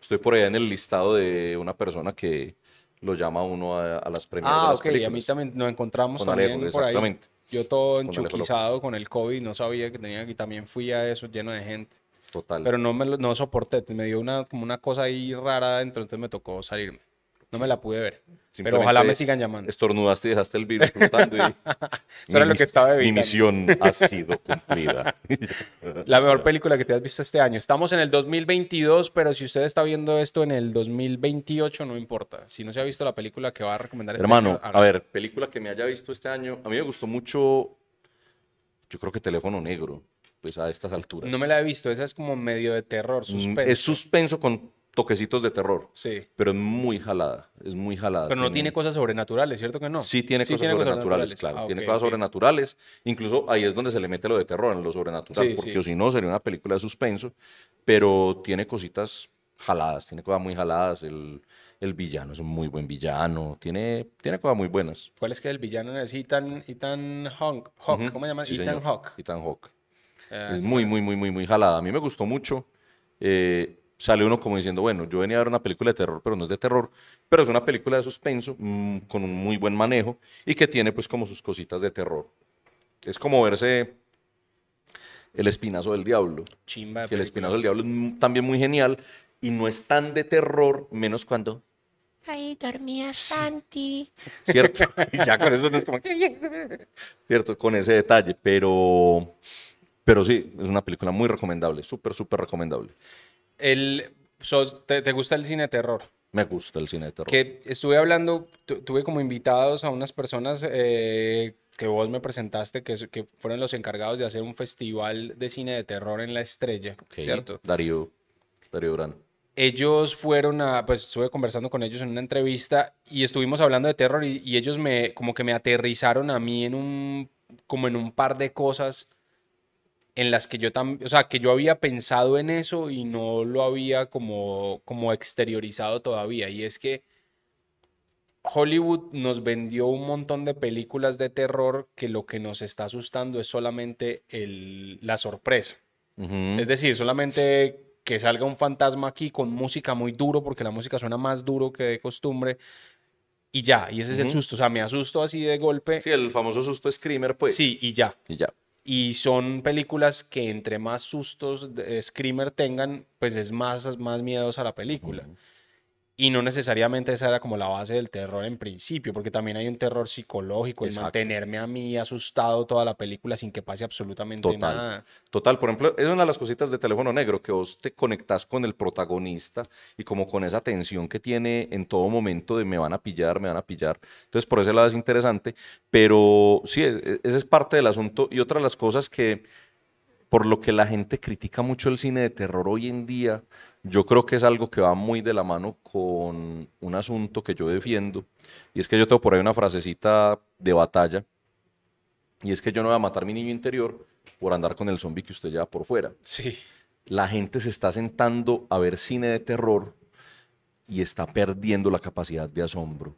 Speaker 2: Estoy por allá en el listado de una persona que lo llama uno a, las premias ah, de las películas. a mí también nos encontramos también por ahí. Yo todo enchuquizado
Speaker 1: con el COVID, no sabía que tenía que también fui a eso lleno de gente. Total. Pero no me lo, soporté, me dio una como una cosa ahí rara dentro, entonces me tocó salirme. No me la pude ver. Pero ojalá me sigan llamando. Estornudaste y dejaste el virus flotando. Y... [LAUGHS] lo que estaba Mi misión ha sido cumplida. [LAUGHS] la mejor película que te has visto este año. Estamos en el 2022, pero si usted está viendo esto en el 2028, no importa. Si no se ha visto la película que va a recomendar este año. Hermano, a ver, película que me haya visto este año.
Speaker 2: A mí me gustó mucho, yo creo que Teléfono Negro, pues a estas alturas.
Speaker 1: No me la he visto. Esa es como medio de terror, suspenso. Mm, es
Speaker 2: suspenso con toquecitos de terror. Sí. Pero es muy jalada, es muy jalada. Pero no tiene,
Speaker 1: cosas sobrenaturales, ¿cierto que no? Sí tiene cosas sobrenaturales, claro. Ah, tiene cosas
Speaker 2: sobrenaturales. Incluso ahí es donde se le mete lo de terror, en lo sobrenatural, porque si no sería una película de suspenso, pero tiene cositas jaladas, tiene cosas muy jaladas. El, el villano es un muy buen villano, tiene, tiene cosas muy buenas.
Speaker 1: ¿Cuál es que el villano es Ethan, Ethan Hawk? ¿Cómo se llama? Ethan Hawk. Ethan Hawk. Ah, es muy,
Speaker 2: muy, muy, muy, muy jalada. A mí me gustó mucho. Eh, sale uno como diciendo, bueno, yo venía a ver una película de terror, pero no es de terror, pero es una película de suspenso mm, con un muy buen manejo y que tiene pues como sus cositas de terror. Es como verse El Espinazo del Diablo. Chimba. el Espinazo del Diablo es también muy genial y no es tan de terror, menos cuando...
Speaker 1: Ahí dormía Santi. Cierto, [LAUGHS] [LAUGHS] y ya con eso no es como... [LAUGHS]
Speaker 2: Cierto, con ese detalle, pero... Pero sí, es una película muy recomendable, súper, súper recomendable.
Speaker 1: El, te, gusta el cine de terror?
Speaker 2: Me gusta el cine de terror.
Speaker 1: Que estuve hablando, tuve como invitados a unas personas eh, que vos me presentaste, que, fueron los encargados de hacer un festival de cine de terror en La Estrella, ¿cierto?
Speaker 2: Darío, Darío
Speaker 1: Ellos fueron a, pues estuve conversando con ellos en una entrevista y estuvimos hablando de terror y, y ellos me, como que me aterrizaron a mí en un, como en un par de cosas en las que yo también, o sea, que yo había pensado en eso y no lo había como, como exteriorizado todavía. Y es que Hollywood nos vendió un montón de películas de terror que lo que nos está asustando es solamente el, la sorpresa. Es decir, solamente que salga un fantasma aquí con música muy duro, porque la música suena más duro que de costumbre, y ya, y ese es el susto, o sea, me asusto así de golpe. Sí, el famoso susto screamer, pues. Sí, y ya. Y ya. Y son películas que entre más sustos de eh, screamer tengan, pues es más, más miedos a la película. Y no necesariamente esa era como la base del terror en principio, porque también hay un terror psicológico, el mantenerme a mí asustado toda la película sin que pase absolutamente nada.
Speaker 2: Total, por ejemplo, es una de las cositas de teléfono negro, que vos te conectás con el protagonista y como con esa tensión que tiene en todo momento de me van a pillar, me van a pillar. Entonces, por ese lado es interesante, pero sí, e, e, ese es parte del asunto. Y otra de las cosas que, por lo que la gente critica mucho el cine de terror hoy en día, yo creo que es algo que va muy de la mano con un asunto que yo defiendo, y es que yo tengo por ahí una frasecita de batalla, y es que yo no voy a matar mi niño interior por andar con el zombie que usted lleva por fuera. Sí. La gente se está sentando a ver cine de terror y está perdiendo la capacidad de asombro.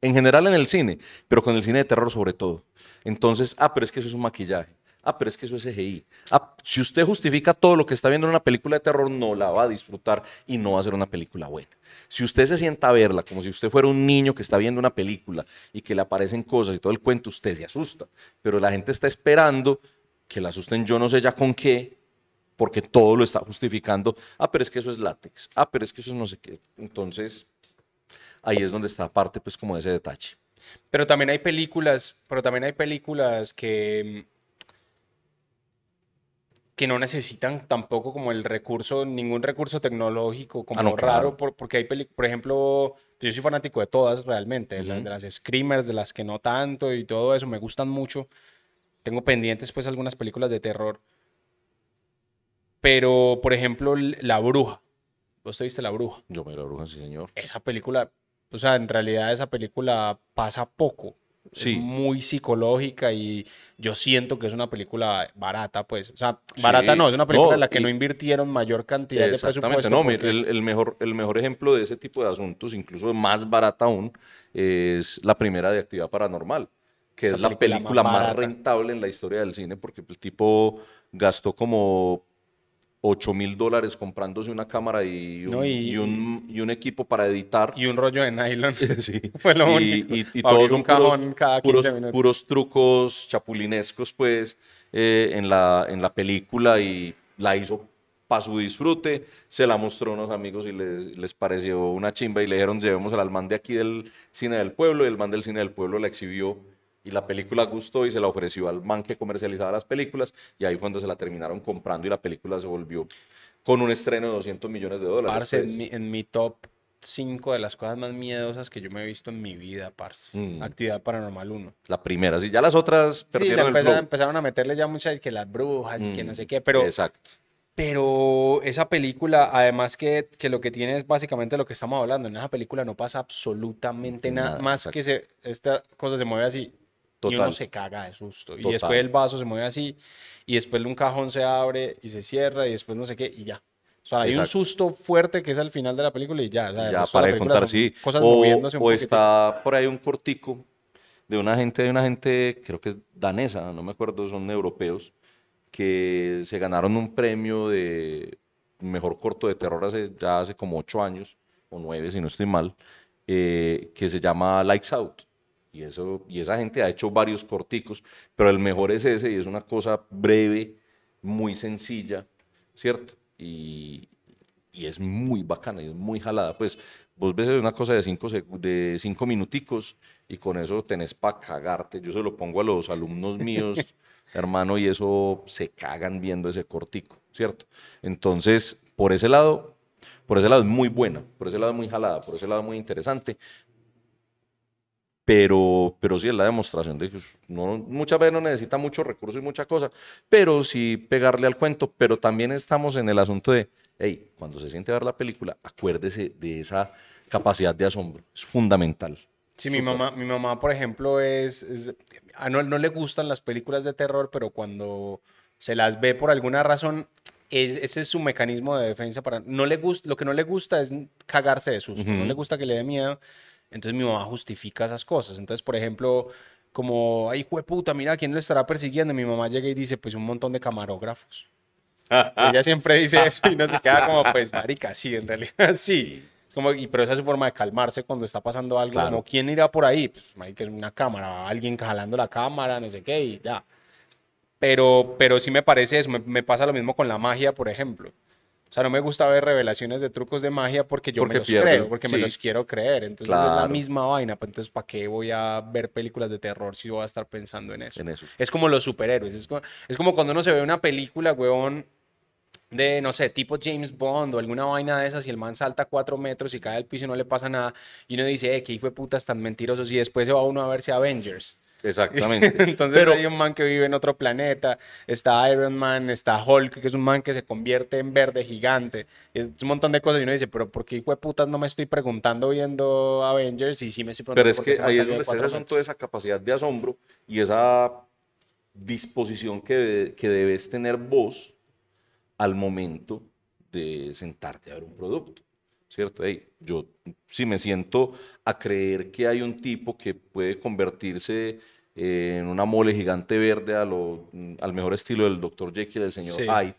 Speaker 2: En general en el cine, pero con el cine de terror sobre todo. Entonces, ah, pero es que eso es un maquillaje. Ah, pero es que eso es CGI. Ah, si usted justifica todo lo que está viendo en una película de terror, no la va a disfrutar y no va a ser una película buena. Si usted se sienta a verla como si usted fuera un niño que está viendo una película y que le aparecen cosas y todo el cuento, usted se asusta. Pero la gente está esperando que la asusten yo no sé ya con qué, porque todo lo está justificando. Ah, pero es que eso es látex. Ah, pero es que eso es no sé qué. Entonces, ahí es donde está parte pues como de ese detalle.
Speaker 1: Pero también hay películas, pero también hay películas que mm, que no necesitan tampoco como el recurso, ningún recurso tecnológico como ah, raro, porque hay películas, por ejemplo, pues, yo soy fanático de todas realmente, de, las, screamers, de las que no tanto y todo eso, me gustan mucho. Tengo pendientes pues algunas películas de terror. Pero, por ejemplo, La Bruja. ¿Vos te viste La Bruja? Yo me La Bruja, sí, señor. Esa película, o sea, en realidad esa película pasa poco. Es muy psicológica y yo siento que es una película barata, pues. O sea, barata no, es una película en la que no invirtieron mayor cantidad de presupuesto. No, el,
Speaker 2: mejor, el mejor ejemplo de ese tipo de asuntos, incluso más barata aún, es la primera de Actividad Paranormal, que es la película, más rentable en la historia del cine, porque el tipo gastó como 8 mil dólares comprándose una cámara y un, equipo para editar. Y un rollo de nylon. [LAUGHS] [LAUGHS] Fue lo único. Y, y todos son puros, cada puros, trucos chapulinescos, pues, eh, en, la, en la película y la hizo para su disfrute, se la mostró a unos amigos y les, les pareció una chimba y le dijeron, llevemos al man de aquí del cine del pueblo y el man del cine del pueblo la exhibió y la película gustó y se la ofreció al man que comercializaba las películas y ahí fue cuando se la terminaron comprando y la película se volvió con un estreno de 200 millones de dólares. Parce, en
Speaker 1: pues. mi, top 5 de las cosas más miedosas que yo me he visto en mi vida, parce. Mm. Actividad Paranormal 1. La primera, sí. Ya las otras perdieron sí, empezaron, empezaron a meterle ya muchas que las brujas y que no mm, sé qué, pero... Exacto. Pero esa película, además que, que, lo que tiene es básicamente lo que estamos hablando, en esa película no pasa absolutamente nada, más que se, esta cosa se mueve así y uno se caga de susto. Y después el vaso se mueve así, y después un cajón se abre y se cierra, y después no sé qué, y ya. O sea, hay un susto fuerte que es al final de la película y ya. O sea, ya para de contar, sí. Cosas o, moviéndose un o está por ahí un
Speaker 2: cortico de una gente, de una gente, creo que es danesa, no me acuerdo, son europeos, que se ganaron un premio de mejor corto de terror hace, ya hace como ocho años, o nueve, si no estoy mal, eh, que se llama Lights Out. Y, eso, y esa gente ha hecho varios corticos, pero el mejor es ese y es una cosa breve, muy sencilla, ¿cierto? Y, y es muy bacana y es muy jalada. Pues vos ves una cosa de cinco, de cinco minuticos y con eso tenés para cagarte. Yo se lo pongo a los alumnos míos, [LAUGHS] hermano, y eso se cagan viendo ese cortico, ¿cierto? Entonces, por ese lado, por ese lado es muy buena, por ese lado muy jalada, por ese lado muy interesante, pero, pero sí es la demostración de que no, muchas veces no necesita mucho recurso y mucha cosa, pero sí pegarle al cuento, pero también estamos en el asunto de, hey, cuando se siente ver la película, acuérdese de esa capacidad de asombro, es fundamental.
Speaker 1: Sí, mi mamá, mi mamá, por ejemplo, es, no, no le gustan las películas de terror, pero cuando se las ve por alguna razón, ese es su mecanismo de defensa para no le lo que no le gusta es cagarse de sus no le gusta que le dé miedo. Entonces mi mamá justifica esas cosas. Entonces, por ejemplo, como, ay, puta, mira, ¿quién lo estará persiguiendo? Mi mamá llega y dice, pues un montón de camarógrafos. [LAUGHS] Ella siempre dice eso y no se queda como, pues, marica, sí, en realidad, sí. Es como, y, pero esa es su forma de calmarse cuando está pasando algo. Como, ¿quién irá por ahí? Pues, marica, es una cámara, alguien jalando la cámara, no sé qué, y ya. Pero, pero sí me parece eso. me pasa lo mismo con la magia, por ejemplo. O sea, no me gusta ver revelaciones de trucos de magia porque yo me los creo, porque me los quiero creer. Entonces es la misma vaina. Pues, entonces, ¿para qué voy a ver películas de terror si voy a estar pensando en eso? Es como los superhéroes. Es como, cuando uno se ve una película, weón, de, no sé, tipo James Bond o alguna vaina de esas y el man salta cuatro metros y cae al piso y no le pasa nada y uno dice, eh, qué hijo de putas tan mentirosos y después se va uno a verse Avengers
Speaker 2: Exactamente. [LAUGHS] Entonces hay
Speaker 1: un man que vive en otro planeta, está Iron Man, está Hulk, que es un man que se convierte en verde gigante. Es un montón de cosas y uno dice, pero ¿por qué hijo putas no me estoy preguntando viendo Avengers? Y sí me estoy preguntando. Pero es que ahí es donde está son
Speaker 2: esa capacidad de asombro y esa disposición que, que debes tener vos al momento de sentarte a ver un producto. ¿cierto? Hey, yo sí me siento a creer que hay un tipo que puede convertirse eh, en una mole gigante verde a lo, mm, al mejor estilo del doctor Jekyll del señor Hyde.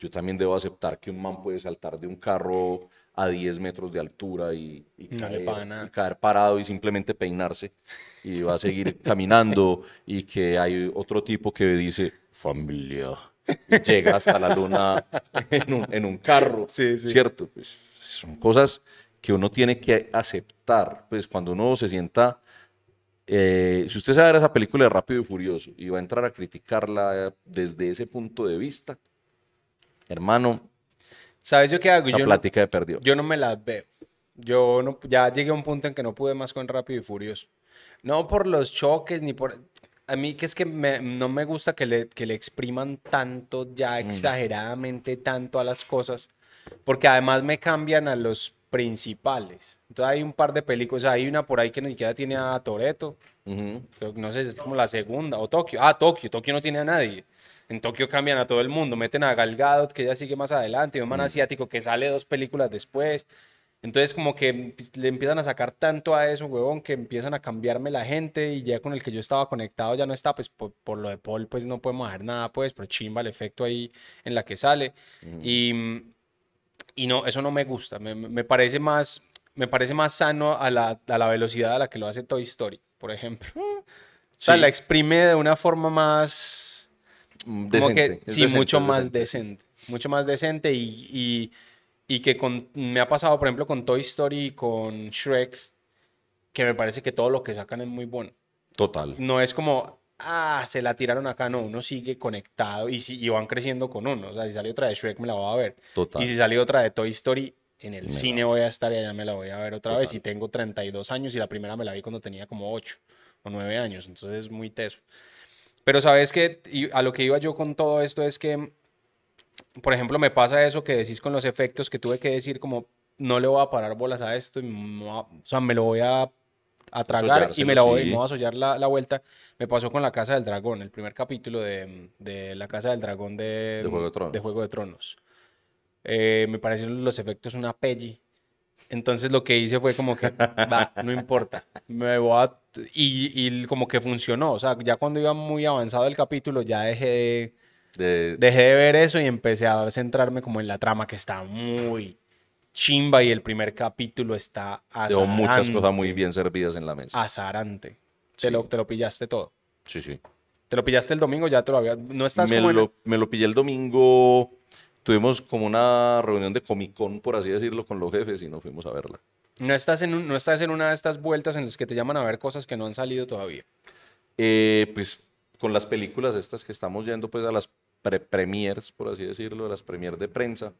Speaker 2: Yo también debo aceptar que un man puede saltar de un carro a 10 metros de altura y, caer, parado y simplemente peinarse y va a seguir [LAUGHS] caminando y que hay otro tipo que dice familia llega hasta la luna en un, carro, ¿cierto? Pues, son cosas que uno tiene que aceptar. Pues cuando uno se sienta, eh, si usted se esa película de Rápido y Furioso y va a entrar a criticarla desde
Speaker 1: ese punto de vista, hermano, ¿sabes yo qué hago? La yo plática no, de perdió. Yo no me las veo. Yo no, ya llegué a un punto en que no pude más con Rápido y Furioso. No por los choques ni por... A mí que es que no me gusta que le, que le expriman tanto, ya mm. exageradamente tanto a las cosas porque además me cambian a los principales. Entonces hay un par de películas, hay una por ahí que ni siquiera tiene a Toreto, no sé, es como la segunda, o Tokio, ah, Tokio, Tokio no tiene a nadie. En Tokio cambian a todo el mundo, meten a Galgado que ya sigue más adelante, y un man asiático que sale dos películas después. Entonces como que le empiezan a sacar tanto a eso, huevón, que empiezan a cambiarme la gente y ya con el que yo estaba conectado ya no está, pues por, lo de Paul pues no podemos hacer nada, pues, pero chimba el efecto ahí en la que sale. Y mm, y no, eso no me gusta, me, parece, más, me parece más sano a la, velocidad a la que lo hace Toy Story, por ejemplo. [LAUGHS] O sea, la exprime de una forma más... Mm, decente. sí, mucho más decente. Mucho más decente y, que me ha pasado, por ejemplo, con Toy Story y con Shrek, que me parece que todo lo que sacan es muy bueno. Total. No es como, ah, se la tiraron acá, no, uno sigue conectado y, si, van creciendo con uno. O sea, si sale otra de Shrek, me la voy a ver. Y si sale otra de Toy Story, en el cine voy a estar y allá me la voy a ver otra vez. Y tengo 32 años y la primera me la vi cuando tenía como 8 o 9 años, entonces es muy teso. Pero sabes que a lo que iba yo con todo esto es que, por ejemplo, me pasa eso que decís con los efectos que tuve que decir como, no le voy a parar bolas a esto, y, o sea, me lo voy a a tragar y me la voy, me voy a soñar la, la, vuelta. Me pasó con La Casa del Dragón, el primer capítulo de, de La Casa del Dragón de, de, Juego, de Tronos. Eh, me parecieron los efectos una peli. Entonces lo que hice fue como que, [LAUGHS] va, no importa, me voy Y, y, como que funcionó, o sea, ya cuando iba muy avanzado el capítulo, ya dejé de, de... dejé de ver eso y empecé a centrarme como en la trama que está muy chimba y el primer capítulo está azarante. muchas cosas
Speaker 2: muy bien servidas en la mesa.
Speaker 1: Azarante. Te, lo, te lo pillaste todo. Sí, sí. ¿Te lo pillaste el domingo? Ya te lo había... No estás me lo,
Speaker 2: Me lo pillé el domingo. Tuvimos como una reunión de Comic Con, por así decirlo, con los jefes y nos fuimos a verla.
Speaker 1: ¿No estás en, no estás en una de estas vueltas en las que te llaman a ver cosas que no han salido todavía?
Speaker 2: Eh, pues con las películas estas que estamos yendo pues a las pre-premiers, por así decirlo, a las premiers de prensa,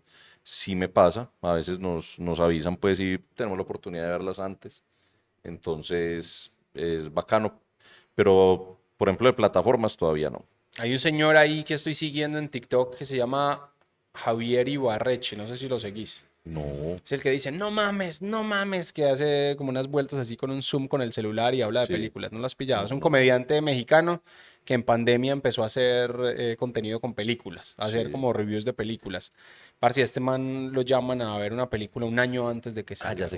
Speaker 2: si me pasa, a veces nos, nos avisan pues y tenemos la oportunidad de verlas antes, entonces es bacano, pero por ejemplo de plataformas todavía no.
Speaker 1: Hay un señor ahí que estoy siguiendo en TikTok que se llama Javier Ibarreche, no sé si lo seguís. No. Es el que dice, no mames, no mames, que hace como unas vueltas así con un zoom con el celular y habla de películas. No las has es un comediante mexicano que en pandemia empezó a hacer eh, contenido con películas, a hacer como reviews de películas. para si este man lo llaman a ver una película un año antes de que ah, salga. Ah, ya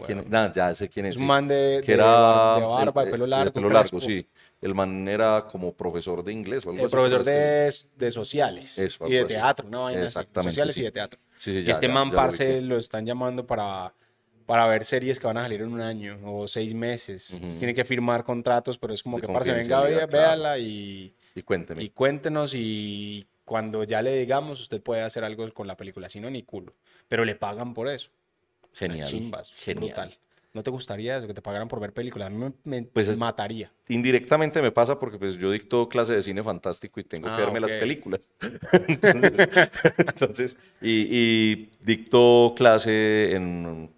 Speaker 1: sé quién, es. un man de, barba, de eh, pelo largo. De pelo largo,
Speaker 2: sí. El man era como profesor de inglés el Profesor de,
Speaker 1: este de sociales y de teatro, no Exactamente, Sociales y de teatro este man, parce, lo, están llamando para, para ver series que van a salir en un año o seis meses. tiene que firmar contratos, pero es como que, parce, venga, véala y, y cuéntenos y cuando ya le digamos, usted puede hacer algo con la película, sino ni culo. Pero le pagan por eso.
Speaker 2: Genial. Chimbas, genial.
Speaker 1: ¿No te gustaría eso, que te pagaran por ver películas? A mí me, pues mataría.
Speaker 2: Indirectamente me pasa porque pues, yo dicto clase de cine fantástico y tengo que ah, verme las películas. [LAUGHS] entonces, y, dicto clase en,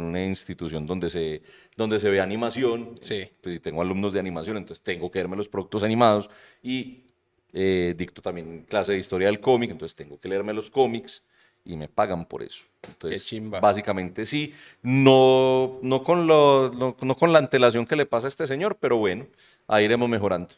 Speaker 2: una institución donde se, donde se ve animación. Sí. Pues, y tengo alumnos de animación, entonces tengo que verme los productos animados. Y eh, dicto también clase de historia del cómic, entonces tengo que leerme los cómics y me pagan por eso. Entonces, básicamente sí, no, no, con lo, no, con la antelación que le pasa a este señor, pero bueno, ahí iremos mejorando.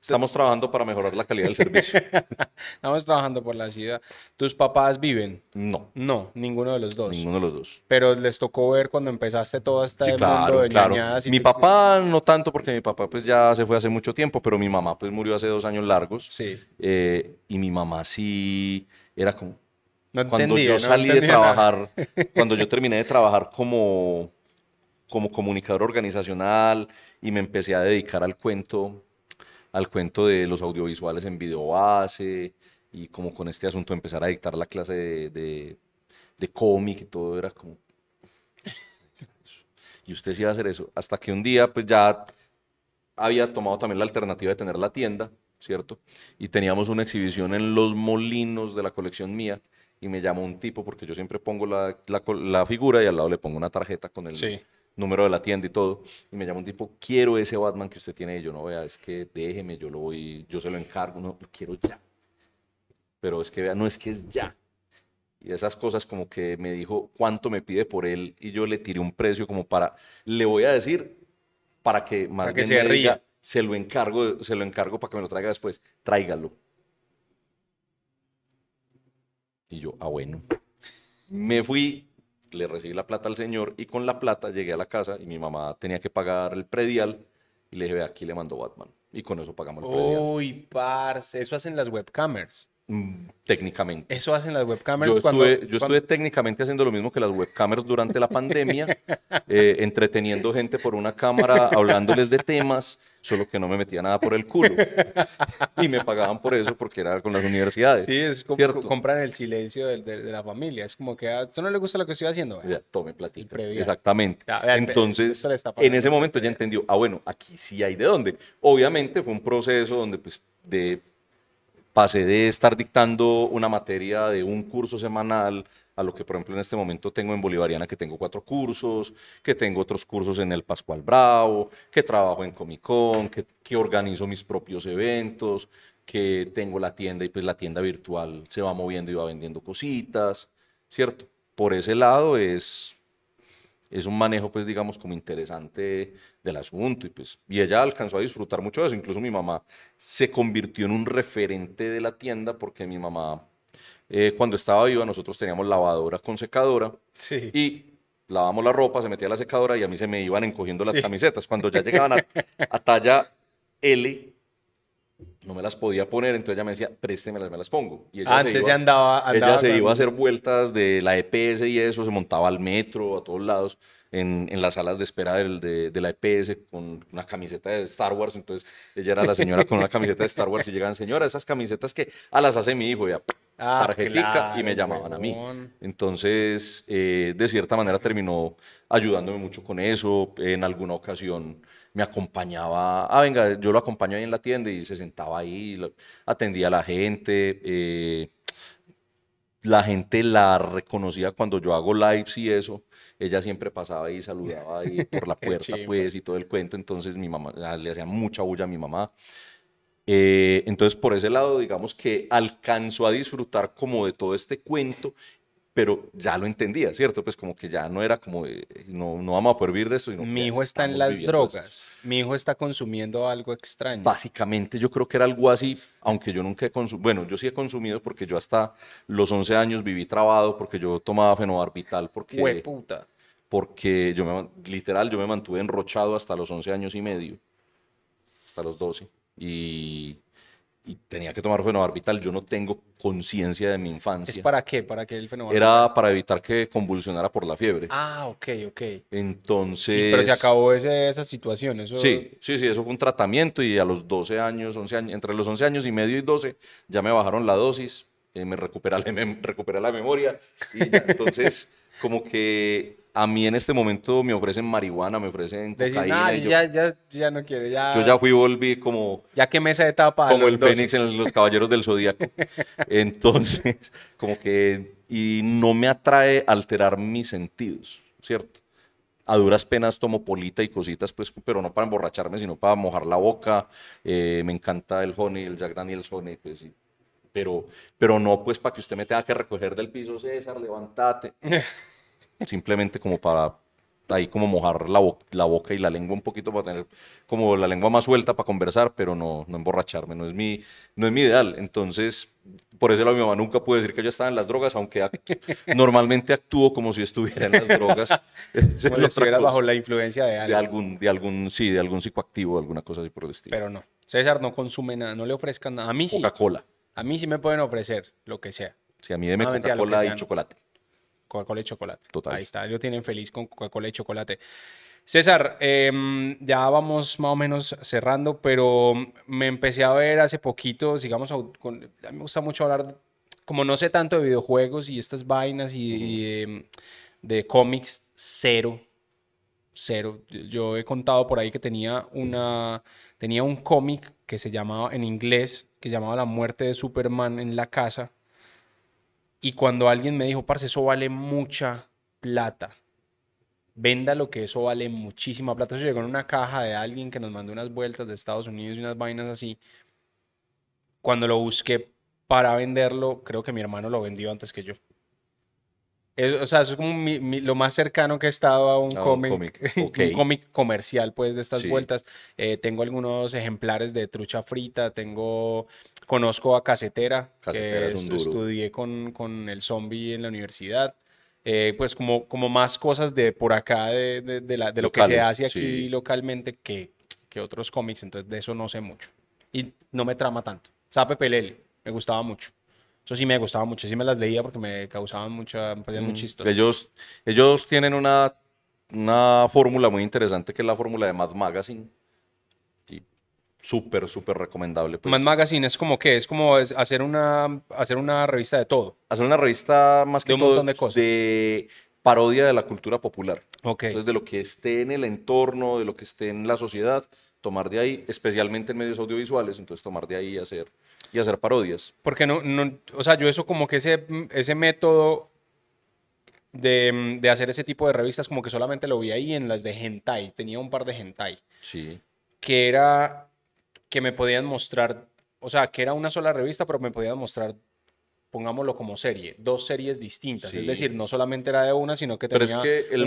Speaker 1: Estamos trabajando para mejorar la calidad del servicio. [LAUGHS] Estamos trabajando por la ciudad. ¿Tus papás viven? No. No, ninguno de los dos. Ninguno de los dos. Pero les tocó ver cuando empezaste todo este sí, claro, claro. mi
Speaker 2: papá no tanto, porque mi papá pues ya se fue hace mucho tiempo, pero mi mamá pues murió hace dos años largos. Sí. Eh, y mi mamá sí era como, cuando yo salí de trabajar, [LAUGHS] cuando yo terminé de trabajar como, como comunicador organizacional y me empecé a dedicar al cuento, al cuento de los audiovisuales en video base y como con este asunto empezar a dictar la clase de, de, cómic y todo era como... Y usted se iba a hacer eso. Hasta que un día pues ya había tomado también la alternativa de tener la tienda, ¿cierto? Y teníamos una exhibición en Los Molinos de la colección mía y me llama un tipo porque yo siempre pongo la, la, figura y al lado le pongo una tarjeta con el número de la tienda y todo. Y me llama un tipo, quiero ese Batman que usted tiene. Y yo no vea, es que déjeme, yo lo voy, yo se lo encargo, no, lo quiero ya. Pero es que vea, no es que es ya. Y esas cosas como que me dijo cuánto me pide por él y yo le tiré un precio como para, le voy a decir para que más se se lo encargo, se lo encargo para que me lo traiga después, tráigalo y yo, ah, bueno. Me fui, le recibí la plata al señor y con la plata llegué a la casa y mi mamá tenía que pagar el predial. Y le dije, aquí le mandó Batman. Y con eso pagamos el predial.
Speaker 1: Uy, parce, eso hacen las webcamers
Speaker 2: técnicamente.
Speaker 1: Eso hacen las webcamers. Yo estuve, yo estuve
Speaker 2: técnicamente haciendo lo mismo que las webcamers durante la pandemia,
Speaker 1: [LAUGHS]
Speaker 2: eh, entreteniendo gente por una cámara, hablándoles de temas, solo que no me metía nada por el culo. [LAUGHS] y me pagaban por eso porque era con las universidades. Sí, es como ¿cierto? compran
Speaker 1: el silencio de, la familia. Es como que ah, a usted no le gusta lo que estoy haciendo. tome platito. Exactamente. Entonces, en ese momento
Speaker 2: ya entendió, ah, bueno, aquí sí hay de dónde. Obviamente fue un proceso donde pues de pasé de estar dictando una materia de un curso semanal a lo que, por ejemplo, en este momento tengo en Bolivariana, que tengo cuatro cursos, que tengo otros cursos en el Pascual Bravo, que trabajo en Comic Con, que, que organizo mis propios eventos, que tengo la tienda y pues la tienda virtual se va moviendo y va vendiendo cositas, ¿cierto? Por ese lado es es un manejo, pues, digamos, como interesante del asunto. Y, pues, y ella alcanzó a disfrutar mucho de eso. Incluso mi mamá se convirtió en un referente de la tienda porque mi mamá, eh, cuando estaba viva, nosotros teníamos lavadora con secadora. Sí. Y lavamos la ropa, se metía a la secadora y a mí se me iban encogiendo las camisetas. Cuando ya [LAUGHS] llegaban a talla L, no me las podía poner, entonces ella me decía, préstemelas, me las pongo. Y ella Antes se andaba, Ella se iba a hacer vueltas de la EPS y eso, se montaba al metro, a todos lados, en, en las salas de espera del, de, la EPS con una camiseta de Star Wars. Entonces ella era la señora con una camiseta de Star Wars y llegaban, señora, esas camisetas que a ah, las hace mi hijo, ya, ah, tarjetica, y me llamaban a mí. Entonces, eh, de cierta manera terminó ayudándome mucho con eso. En alguna ocasión me acompañaba, ah, venga, yo lo acompaño ahí en la tienda y se sentaba ahí, atendía a la gente. Eh, la gente la reconocía cuando yo hago lives y eso. Ella siempre pasaba y saludaba ahí [LAUGHS] por la puerta, pues, y todo el cuento. Entonces, mi mamá ah, le hacía mucha bulla a mi mamá. Eh, entonces, por ese lado, digamos que alcanzó a disfrutar como de todo este cuento pero ya lo entendía, ¿cierto? Pues como que ya no era como, eh, no, no vamos a poder vivir de esto. mi hijo está en las drogas,
Speaker 1: mi hijo está consumiendo algo extraño.
Speaker 2: Básicamente yo creo que era algo así, aunque yo nunca he consumido, bueno, yo sí he consumido porque yo hasta los 11 años viví trabado, porque yo tomaba fenobarbital, porque... puta. Porque yo me, literal, yo me mantuve enrochado hasta los 11 años y medio, hasta los 12. Y y tenía que tomar fenobarbital. Yo no tengo conciencia de mi infancia. ¿Es para qué? ¿Para qué el fenobarbital? Era para evitar que convulsionara por la fiebre.
Speaker 1: Ah, ok, ok.
Speaker 2: Entonces... Pero se acabó
Speaker 1: ese, esa situación, eso... Sí,
Speaker 2: sí, sí, eso fue un tratamiento y a los 12 años, 11 años, entre los 11 años y medio y 12, ya me bajaron la dosis eh, me, recupera la, recupera la memoria. Y entonces, [LAUGHS] como que a mí en este momento me ofrecen marihuana, me ofrecen cocaína. yo,
Speaker 1: ya, no ya. Yo ya
Speaker 2: fui, volví como.
Speaker 1: Ya que mesa de Como el Fénix en los
Speaker 2: Caballeros del Zodíaco.
Speaker 1: [LAUGHS]
Speaker 2: Entonces, como que. Y no me atrae alterar mis sentidos, ¿cierto? a duras penas tomo polita y cositas, pues, pero no para emborracharme, sino para mojar la boca. Eh, me encanta el honey, el Jack Daniel's honey, pues, y pero, pero no pues para que usted me tenga que recoger del piso, César, levántate. [LAUGHS] Simplemente como para ahí como mojar la, la, boca y la lengua un poquito para tener como la lengua más suelta para conversar, pero no, no emborracharme, no es, mi, no es mi ideal. Entonces, por eso la mi mamá nunca puede decir que yo estaba en las drogas, aunque [LAUGHS] normalmente actúo como si estuviera en las drogas. [LAUGHS] como si estuviera bajo la
Speaker 1: influencia de algo.
Speaker 2: algún, de algún, sí, de algún psicoactivo, alguna cosa así por el estilo. Pero
Speaker 1: no, César no consume nada, no le ofrezcan nada. A mí sí. Coca-Cola. A mí sí me pueden ofrecer lo que sea.
Speaker 2: Sí, a mí me Coca-Cola y chocolate.
Speaker 1: Coca-Cola y chocolate. Total. Ahí está, ellos tienen feliz con Coca-Cola y chocolate. César, em, ya vamos más o menos cerrando, pero me empecé a ver hace poquito, digamos, a me gusta mucho hablar, como no sé tanto de videojuegos y estas vainas y, de, em, de cómics, cero, cero. Yo he contado por ahí que tenía, una, tenía un cómic que se llamaba en inglés que llamaba La muerte de Superman en la casa. Y cuando alguien me dijo, parce, eso vale mucha plata. Venda lo que eso vale muchísima plata. Eso llegó en una caja de alguien que nos mandó unas vueltas de Estados Unidos y unas vainas así. Cuando lo busqué para venderlo, creo que mi hermano lo vendió antes que yo o sea, es como lo más cercano que he estado a un cómic, [LAUGHS] un cómic. comercial, pues, de estas vueltas. Eh, tengo algunos ejemplares de Trucha Frita, tengo, conozco a Casetera, que estudié con, con el zombie en la universidad. Eh, pues como, como más cosas de por acá, de, de, lo que se hace aquí localmente que, que otros cómics, entonces de eso no sé mucho. Y no me trama tanto. Sape Pelele, me gustaba mucho. Eso sí me gustaba mucho, sí me las leía porque me causaban mucha, me parecían muy mm, chistosas.
Speaker 2: Ellos, ellos tienen una, una fórmula muy interesante que es la fórmula de Mad Magazine. y Súper, súper recomendable. Pues. Mad
Speaker 1: Magazine es como que es como hacer una, hacer una revista de todo.
Speaker 2: Hacer una revista más que todo de parodia de la cultura popular. ok Entonces, de lo que esté en el entorno, de lo que esté en la sociedad, tomar de ahí, especialmente en medios audiovisuales, entonces tomar de ahí y hacer, y hacer parodias.
Speaker 1: Porque no, no, o sea, yo eso como que ese, ese método de, de, hacer ese tipo de revistas como que solamente lo vi ahí en las de hentai, tenía un par de hentai. Sí. Que era, que me podían mostrar, o sea, que era una sola revista, pero me podían mostrar pongámoslo como serie, dos series distintas. Es decir, no solamente era de una, sino que tenía un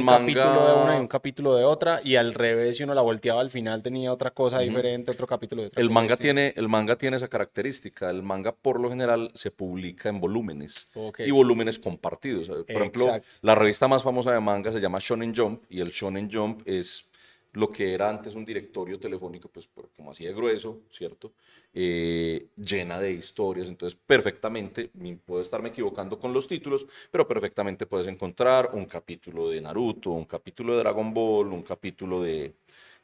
Speaker 1: capítulo de una y un capítulo de otra, y al revés, si uno la volteaba al final, tenía otra cosa diferente, otro capítulo de otra. El manga,
Speaker 2: tiene, el manga tiene esa característica. El manga, por lo general, se publica en volúmenes y volúmenes compartidos. Por ejemplo, la revista más famosa de manga se llama Shonen Jump, y el Shonen Jump es lo que era antes un directorio telefónico, pues como así de grueso, ¿cierto? Eh, llena de historias, entonces perfectamente, puedo estarme equivocando con los títulos, pero perfectamente puedes encontrar un capítulo de Naruto, un capítulo de Dragon Ball, un capítulo de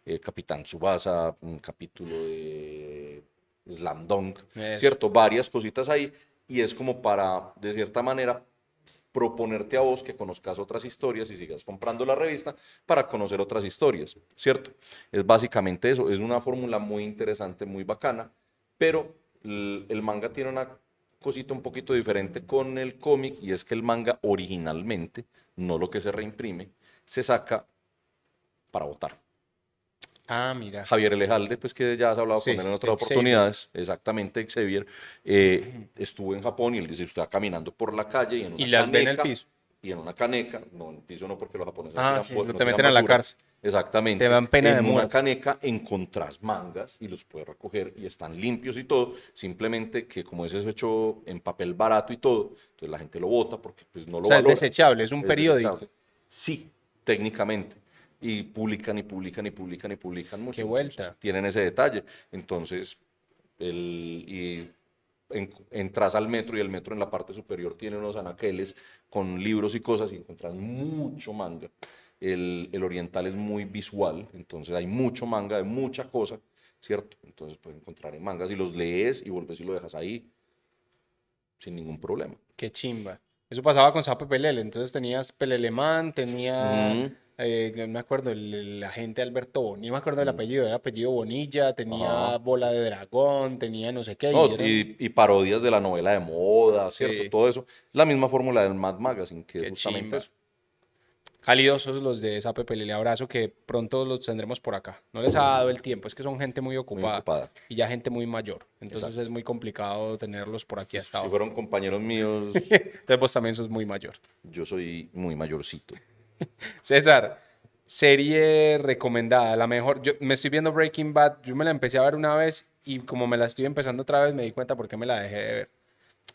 Speaker 2: eh, Capitán Tsubasa, un capítulo de Slam Dunk, ¿cierto? Varias cositas ahí y es como para, de cierta manera, proponerte a vos que conozcas otras historias y sigas comprando la revista para conocer otras historias, ¿cierto? Es básicamente eso, es una fórmula muy interesante, muy bacana, pero el manga tiene una cosita un poquito diferente con el cómic y es que el manga originalmente, no lo que se reimprime, se saca para votar.
Speaker 1: Ah, mira. Javier Lejalde, pues que ya has hablado con él en otras oportunidades,
Speaker 2: exactamente, Xavier, eh, estuvo en Japón y él dice, está caminando por la calle y en una las caneca, en el piso. Y en una caneca, no, en el piso no, porque los japoneses... Ah, te meten a la cárcel. Exactamente. Te dan pena en una caneca encontrás mangas y los puedes recoger y están limpios y todo, simplemente que como ese es hecho en papel barato y todo, entonces la gente lo bota porque pues no lo O sea, es desechable, es un periódico. Sí, técnicamente y publican y publican y publican y publican mucho. Qué vuelta. Tienen ese detalle. Entonces, el, y entras al metro y el metro en la parte superior tiene unos anaqueles con libros y cosas y encuentras mucho manga. El, oriental es muy visual, entonces hay mucho manga, de mucha cosa, ¿cierto? Entonces puedes encontrar en mangas y los lees y vuelves y lo dejas ahí sin ningún problema.
Speaker 1: Qué chimba. Eso pasaba con Sape Pelele, entonces tenías Pelelemán, tenía... Eh, no me acuerdo, el, agente Alberto Bonilla, me acuerdo el mm. apellido, era apellido Bonilla, tenía Bola de Dragón, tenía no sé qué.
Speaker 2: y, parodias de la novela de moda, ¿cierto? Todo
Speaker 1: eso. La misma fórmula del Mad Magazine, que qué justamente Calidosos los de esa Pepe, le abrazo que pronto los tendremos por acá. No les ha dado el tiempo, es que son gente muy ocupada, y ya gente muy mayor. Entonces es muy complicado tenerlos por aquí hasta ahora. Si fueron compañeros míos. [LAUGHS] Entonces también sos muy mayor. Yo
Speaker 2: soy muy mayorcito.
Speaker 1: [LAUGHS] César, serie recomendada, la mejor. Yo me estoy viendo Breaking Bad, yo me la empecé a ver una vez y como me la estoy empezando otra vez me di cuenta por qué me la dejé de ver.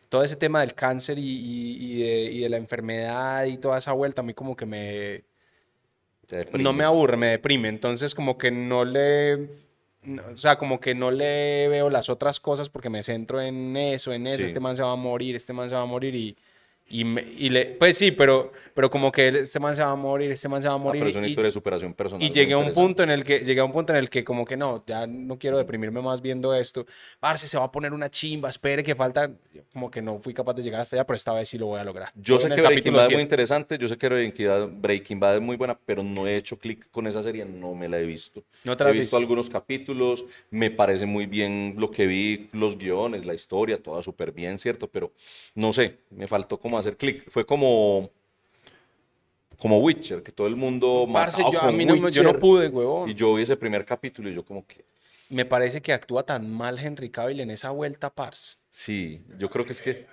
Speaker 1: Todo ese tema del cáncer y, de, la enfermedad y toda esa vuelta a mí como que me... No me aburre, me deprime. Entonces como que no le... o sea, como que no le veo las otras cosas porque me centro en eso, en eso. Este man se va a morir, este man se va a morir y y, le, pues sí, pero, pero como que este man se va a morir, este man se va a ah, morir. pero es una y, historia de superación personal. Y llegué a un punto en el que, llegué a un punto en el que como que no, ya no quiero deprimirme más viendo esto. Parce, se va a poner una chimba, espere que falta. Como que no fui capaz de llegar hasta allá, pero esta vez sí lo voy a lograr. Yo sé que Breaking Bad es muy
Speaker 2: interesante, yo sé que Breaking Bad, es muy buena, pero no he hecho clic con esa serie, no me la he visto. No he visto algunos capítulos, me parece muy bien lo que vi, los guiones, la historia, toda súper bien, ¿cierto? Pero no sé, me faltó como hacer clic. Fue como como Witcher, que todo el mundo yo, no, pude, huevón. Y yo vi ese primer capítulo y yo como que...
Speaker 1: Me parece que actúa tan mal Henry Cavill en esa vuelta, pars
Speaker 2: Sí, yo creo que es que...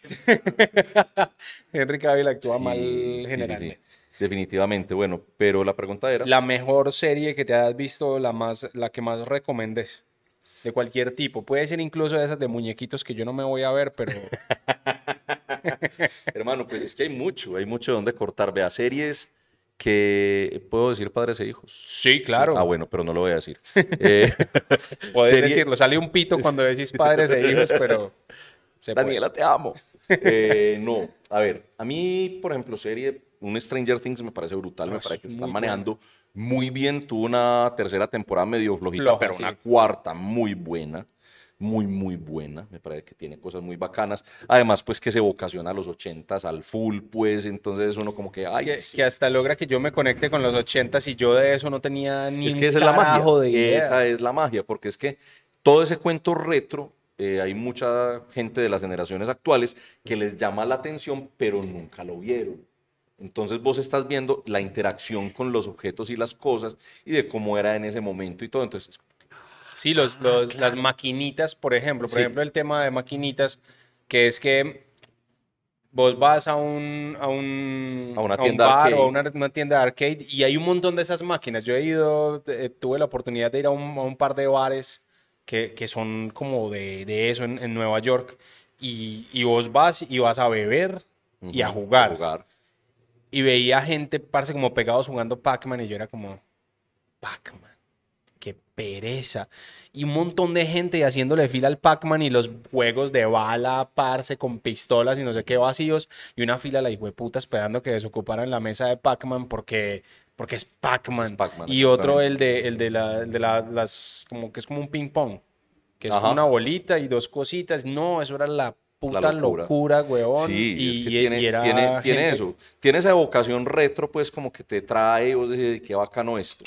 Speaker 1: [LAUGHS] Henry Cavill actúa mal generalmente.
Speaker 2: Definitivamente, bueno, pero la pregunta
Speaker 1: era... La mejor serie que te has visto, la, más, la que más recomendes, de cualquier tipo. Puede ser incluso de esas de muñequitos que yo no me voy a ver, pero... [LAUGHS]
Speaker 2: [LAUGHS] Hermano, pues es que hay mucho, hay mucho donde cortar. Vea, series que puedo decir padres e hijos. Sí, claro. Ah, bueno, pero no lo voy a decir. [LAUGHS] eh, [LAUGHS] decirlo, sale un pito cuando decís padres e hijos, pero. Daniela, te amo. Eh, no, a ver, a mí, por ejemplo, serie, un Stranger Things me parece brutal, me ah, parece que está manejando muy bien. Tuvo una tercera temporada medio flojita, pero una cuarta muy buena muy, muy buena. Me parece que tiene cosas muy bacanas. Además, pues que se vocaciona a los 80 al full, pues entonces uno como que. Ay,
Speaker 1: que, hasta logra que yo me conecte con los 80s y yo de eso no tenía ni. Es que es la magia. De Esa es la
Speaker 2: magia, porque es que todo ese cuento retro. Eh, hay mucha gente de las generaciones actuales que les llama la atención, pero nunca lo vieron. Entonces vos estás viendo la interacción con los objetos y las cosas y de cómo era en ese momento y todo. Entonces,
Speaker 1: Sí, los, ah, los las maquinitas, por ejemplo. Por ejemplo, el tema de maquinitas, que es que vos vas a un, a un, a una tienda bar o a una, tienda de arcade y hay un montón de esas máquinas. Yo he ido, eh, tuve la oportunidad de ir a un, a un par de bares que, que son como de, de eso en, Nueva York y, y vos vas y vas a beber y a jugar. Y veía gente, parse como pegados jugando Pac-Man y yo era como, Pac-Man qué pereza. Y un montón de gente haciéndole fila al Pac-Man y los juegos de bala, parse con pistolas y no sé qué vacíos. Y una fila a la puta esperando que desocuparan la mesa de Pac-Man porque, porque es Pac-Man. y otro, el de, la, las. como que es como un ping-pong. Que es una bolita y dos cositas. No, eso era la puta locura. y, e- tiene, era tiene, eso.
Speaker 2: Tiene esa vocación retro, pues como que te trae, vos decís, qué bacano esto.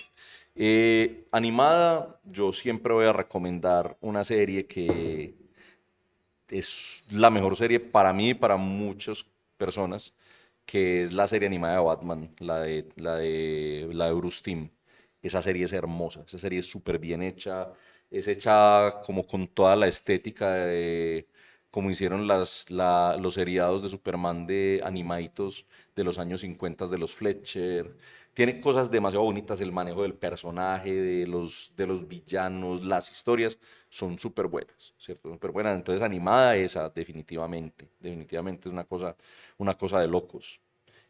Speaker 2: Eh, animada, yo siempre voy a recomendar una serie que es la mejor serie para mí y para muchas personas, que es la serie animada de Batman, la de, la de, la de Bruce Team. Esa serie es hermosa, esa serie es súper bien hecha, es hecha como con toda la estética de como hicieron los seriados de Superman de animaditos de los años 50 de los Fletcher, tiene cosas demasiado bonitas, el manejo del personaje, de los, de los villanos, las historias son súper buenas, ¿cierto? Súper buenas. Entonces, animada esa, definitivamente. Definitivamente es una cosa, una cosa de locos.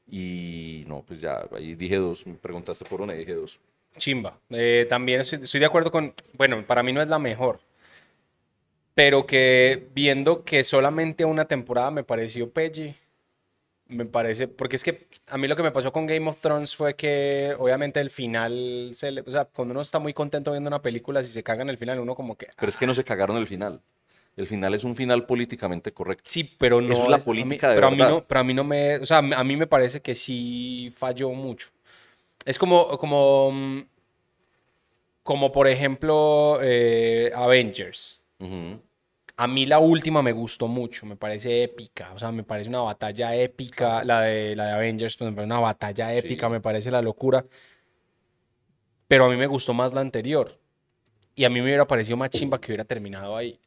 Speaker 2: Y no, pues ya, ahí dije dos, me preguntaste por una y dije dos.
Speaker 1: Chimba. Eh, también estoy, estoy de acuerdo con, bueno, para mí no es la mejor, pero que viendo que solamente una temporada me pareció Pelle me parece, porque es que a mí lo que me pasó con Game of Thrones fue que obviamente el final, se o sea, cuando uno está muy contento viendo una película, si se caga en el final, uno como que...
Speaker 2: Pero es que no se cagaron el final. El final es un final políticamente correcto. Sí, pero no... es la política de pero A mí no,
Speaker 1: pero a mí no me... O sea, a mí me parece que sí falló mucho. Es como... como como por ejemplo eh, Avengers. A mí la última me gustó mucho, me parece épica, o sea, me parece una batalla épica, la de, la de Avengers, pues, me parece una batalla épica, me parece la locura. Pero a mí me gustó más la anterior. Y a mí me hubiera parecido más chimba que hubiera terminado ahí.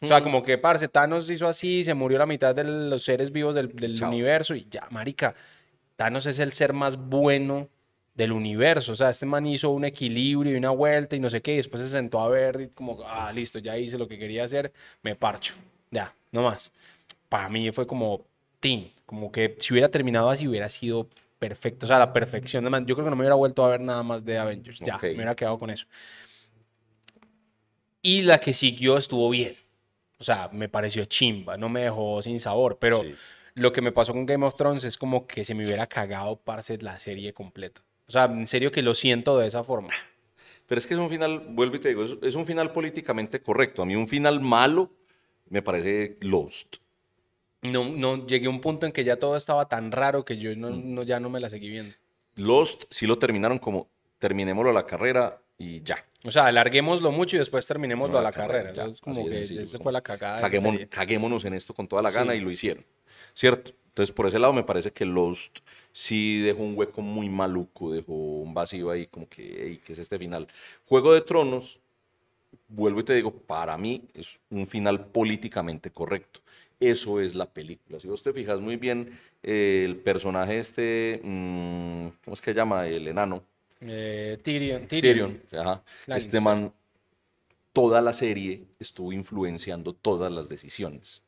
Speaker 1: O sea, como que, parce, Thanos hizo así, se murió la mitad de los seres vivos del, del universo y ya, marica, Thanos es el ser más bueno del universo. O sea, este man hizo un equilibrio y una vuelta y no sé qué, y después se sentó a ver y como, ah, listo, ya hice lo que quería hacer, me parcho. Ya, no más. Para mí fue como, team como que si hubiera terminado así hubiera sido perfecto, o sea, la perfección. yo creo que no me hubiera vuelto a ver nada más de Avengers, ya, me hubiera quedado con eso. Y la que siguió estuvo bien. O sea, me pareció chimba, no me dejó sin sabor, pero lo que me pasó con Game of Thrones es como que se me hubiera cagado, parse la serie completa. O sea, en serio que lo siento de esa forma.
Speaker 2: Pero es que es un final, vuelvo y te digo, es, un final políticamente correcto. A mí un final malo me parece lost.
Speaker 1: No, no, llegué a un punto en que ya todo estaba tan raro que yo no, ya no me la seguí viendo.
Speaker 2: Lost sí lo terminaron como terminémoslo a la carrera y ya.
Speaker 1: O sea, alarguémoslo mucho y después terminémoslo a la carrera. es como que esa fue la cagada.
Speaker 2: caguémonos en esto con toda la gana y lo hicieron. ¿Cierto? Entonces, por ese lado, me parece que Lost sí dejó un hueco muy maluco, dejó un vacío ahí, como que, hey, ¿qué es este final? Juego de Tronos, vuelvo y te digo, para mí es un final políticamente correcto. Eso es la película. Si vos te fijas muy bien, eh, el personaje este, mm, ¿cómo es que se llama? El enano.
Speaker 1: Eh, Tyrion. Tyrion. ajá. Este man,
Speaker 2: toda la serie estuvo influenciando todas las decisiones.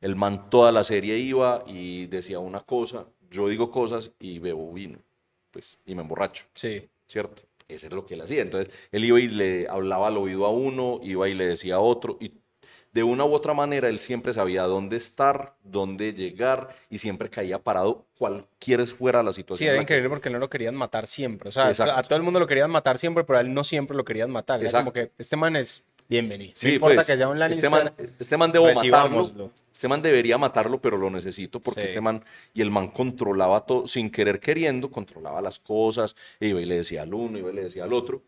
Speaker 2: El man toda la serie iba y decía una cosa, yo digo cosas y bebo vino, pues, y me emborracho. Sí. ¿Cierto? Eso es lo que él hacía. Entonces, él iba y le hablaba al oído a uno, iba y le decía a otro, y de una u otra manera él siempre sabía dónde estar, dónde llegar y siempre caía parado cualquiera fuera la situación. Sí, era
Speaker 1: increíble porque no lo querían matar siempre. O sea, a todo el mundo lo querían matar siempre, pero a él no siempre lo querían matar. Era como que este man es
Speaker 2: bienvenido. no importa pues, que sea un Lannister. Este man, este matarlo. Este man debería matarlo, pero lo necesito porque este man y el man controlaba todo, sin querer queriendo, controlaba las cosas, iba y le decía al uno, iba y le decía al otro.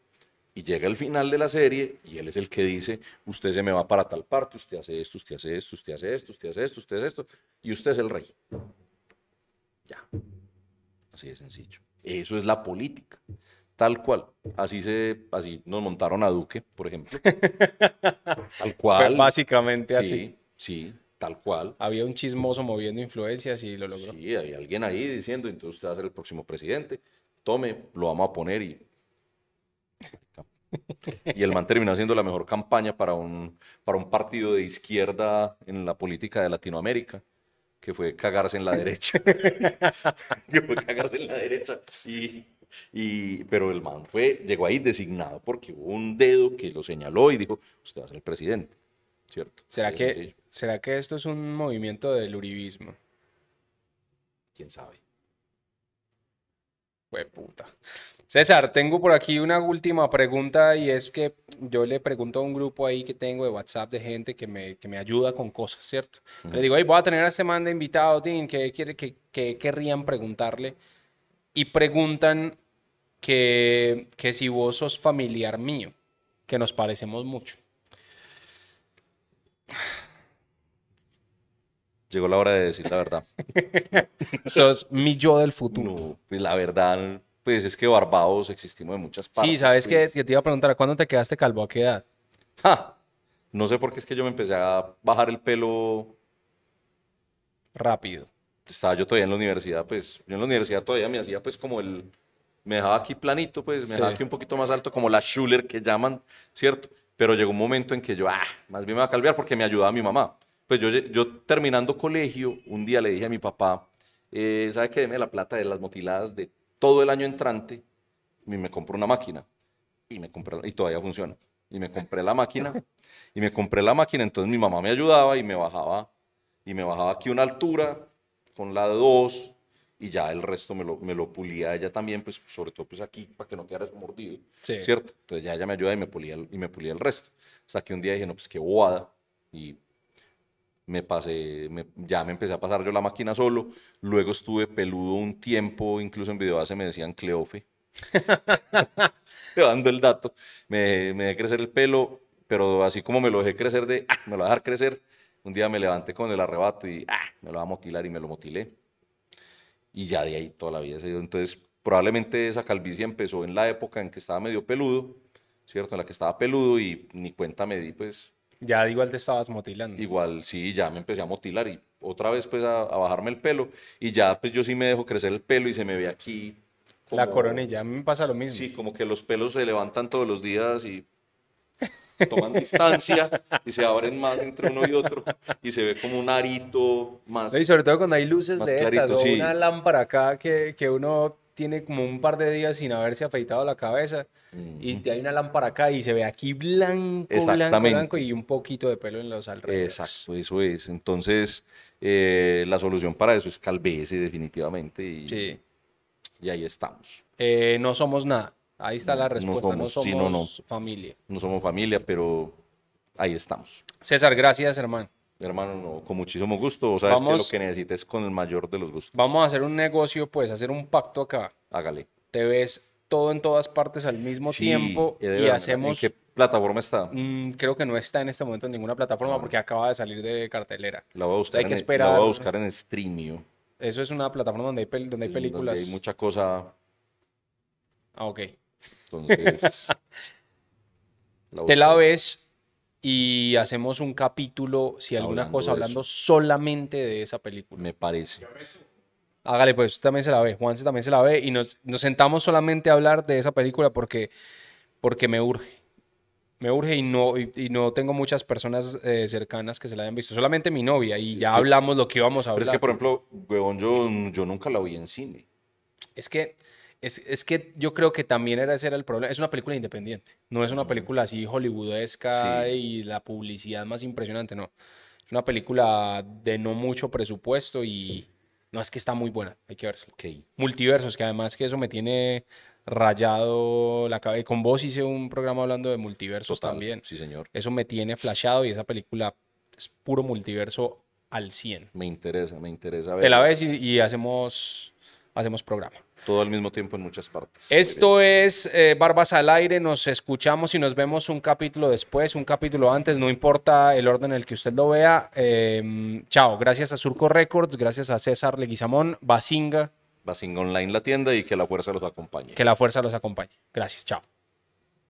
Speaker 2: Y llega el final de la serie y él es el que dice, usted se me va para tal parte, usted hace esto, usted hace esto, usted hace esto, usted hace esto, usted hace esto, y usted es el rey. Ya. Así de sencillo. Eso es la política. Tal cual. Así se, así nos montaron a Duque, por ejemplo. [LAUGHS] tal cual. básicamente así. Sí, tal cual. Había un chismoso moviendo influencias y lo logró. Sí, había alguien ahí diciendo, entonces usted va a ser el próximo presidente. Tome, lo vamos a poner y. [LAUGHS] Y el man terminó haciendo la mejor campaña para un, para un partido de izquierda en la política de Latinoamérica que fue cagarse en la derecha. [LAUGHS] que fue cagarse en la derecha. Y, y, pero el man fue, llegó ahí designado porque hubo un dedo que lo señaló y
Speaker 1: dijo, usted va a ser el presidente, ¿cierto? ¿Será, que, ¿será que esto es un movimiento del uribismo? ¿Quién sabe? Pues puta. César, tengo por aquí una última pregunta y es que yo le pregunto a un grupo ahí que tengo de WhatsApp de gente que me, que me ayuda con cosas, ¿cierto? Le digo, voy a tener a semana este man de invitado, ¿qué, quiere, que querrían preguntarle? Y preguntan que, si vos sos familiar mío, que nos parecemos mucho.
Speaker 2: Llegó la hora de decir la verdad. [LAUGHS] sos mi yo del futuro. No, pues la verdad, pues es que Barbados existimos de muchas partes. Sí, ¿sabes qué? que
Speaker 1: pues. Te iba a preguntar, ¿cuándo te quedaste calvo? ¿A qué edad?
Speaker 2: No sé por qué es que yo me empecé a bajar el pelo... Rápido. Estaba yo todavía en la universidad, pues... Yo en la universidad todavía me hacía pues como el me dejaba aquí planito, pues me dejaba aquí un poquito más alto, como la Schuller que llaman, ¿cierto? Pero llegó un momento en que yo, ah, más bien me va a calviar porque me ayudaba mi mamá. Pues yo, yo terminando colegio, un día le dije a mi papá, eh, ¿sabe qué? Deme la plata de las motiladas de todo el año entrante y me compro una máquina. Y, me compré, y todavía funciona. Y me compré la máquina. y me compré la máquina. Entonces mi mamá me ayudaba y me bajaba. Y me bajaba aquí una altura con la de dos y ya el resto me lo, me lo pulía ella también, pues sobre todo pues aquí para que no quedara mordido, ¿cierto? Entonces ya ella me ayuda y me, pulía el, y me pulía el resto. Hasta que un día dije, no, pues qué bobada, y me pasé, ya me empecé a pasar yo la máquina solo, luego estuve peludo un tiempo, incluso en videobase me decían Cleofe, [LAUGHS] dando el dato, me, me dejé crecer el pelo, pero así como me lo dejé crecer de, ah, me lo voy dejar crecer, un día me levanté con el arrebato y, ah, me lo va a motilar y me lo motilé y ya de ahí toda la vida se dio. Entonces, probablemente esa calvicie empezó en la época en que estaba medio peludo, ¿cierto? En la que estaba peludo y ni cuenta me di, pues. Ya igual te estabas motilando. Igual, sí, ya me empecé a motilar y otra vez pues a, bajarme el pelo y ya pues yo sí me dejo crecer el pelo y se me ve aquí.
Speaker 1: la coronilla, a
Speaker 2: mí me pasa lo mismo. Sí, como que los pelos se levantan todos los días y toman distancia y se abren más entre uno y otro y se ve como un arito
Speaker 1: más. Y sobre todo cuando hay luces de estas, o una lámpara acá que, uno tiene como un par de días sin haberse afeitado la cabeza y hay una lámpara acá y se ve aquí blanco, blanco, y un poquito de pelo en los alrededores. Exacto,
Speaker 2: eso es. Entonces, eh, la solución para eso es calvese definitivamente y, y ahí estamos.
Speaker 1: Eh, no somos nada. Ahí está la respuesta. No somos, familia.
Speaker 2: No somos familia, pero ahí estamos.
Speaker 1: César, gracias, hermano.
Speaker 2: Hermano, con muchísimo gusto. O sabes que lo que necesites con el mayor de los gustos. Vamos
Speaker 1: a hacer un negocio, pues, hacer un pacto acá. Hágale. Te ves todo en todas partes al mismo tiempo eh, y hacemos. ¿En qué
Speaker 2: plataforma está?
Speaker 1: Mm, creo que no está en este momento en ninguna plataforma ah. porque acaba de salir de cartelera. La voy a buscar. Hay en, que esperar. La voy a buscar
Speaker 2: en Streamio.
Speaker 1: Eso es una plataforma donde hay, donde hay películas. Donde hay
Speaker 2: mucha cosa.
Speaker 1: Ah, ok. Entonces. [LAUGHS] la te la ves y hacemos un capítulo, si alguna cosa, hablando solamente de esa película. Me parece. Hágale, pues usted también se la ve, Juanse también se la ve y nos, sentamos solamente a hablar de esa película porque, porque me urge. Me urge y no, y, no tengo muchas personas eh, cercanas que se la hayan visto, solamente mi novia y ya hablamos lo que íbamos a hablar. Pero es que, por ejemplo, yo, yo nunca la vi en cine. Es que es, que yo creo que también era ese el problema. Es una película independiente. No es una película así hollywoodesca y la publicidad más impresionante, no. Es una película de no mucho presupuesto y no es que está muy buena. Hay que verse okay. Multiversos, que además que eso me tiene rayado la cabeza. Eh, con vos hice un programa hablando de multiversos también. Sí, señor. Eso me tiene flashado y esa película es puro multiverso al 100. Me
Speaker 2: interesa, me interesa. Ver. Te la ves
Speaker 1: y hacemos hacemos programa.
Speaker 2: Todo al mismo tiempo en muchas partes.
Speaker 1: Esto es eh, Barbas al Aire, nos escuchamos y nos vemos un capítulo después, un capítulo antes, no importa el orden en el que usted lo vea. Em, chao, gracias a Surco Records, gracias a César Leguizamón, Basinga.
Speaker 2: Basinga Online la tienda y que la fuerza los acompañe. Que
Speaker 1: la fuerza los acompañe. Gracias, chao.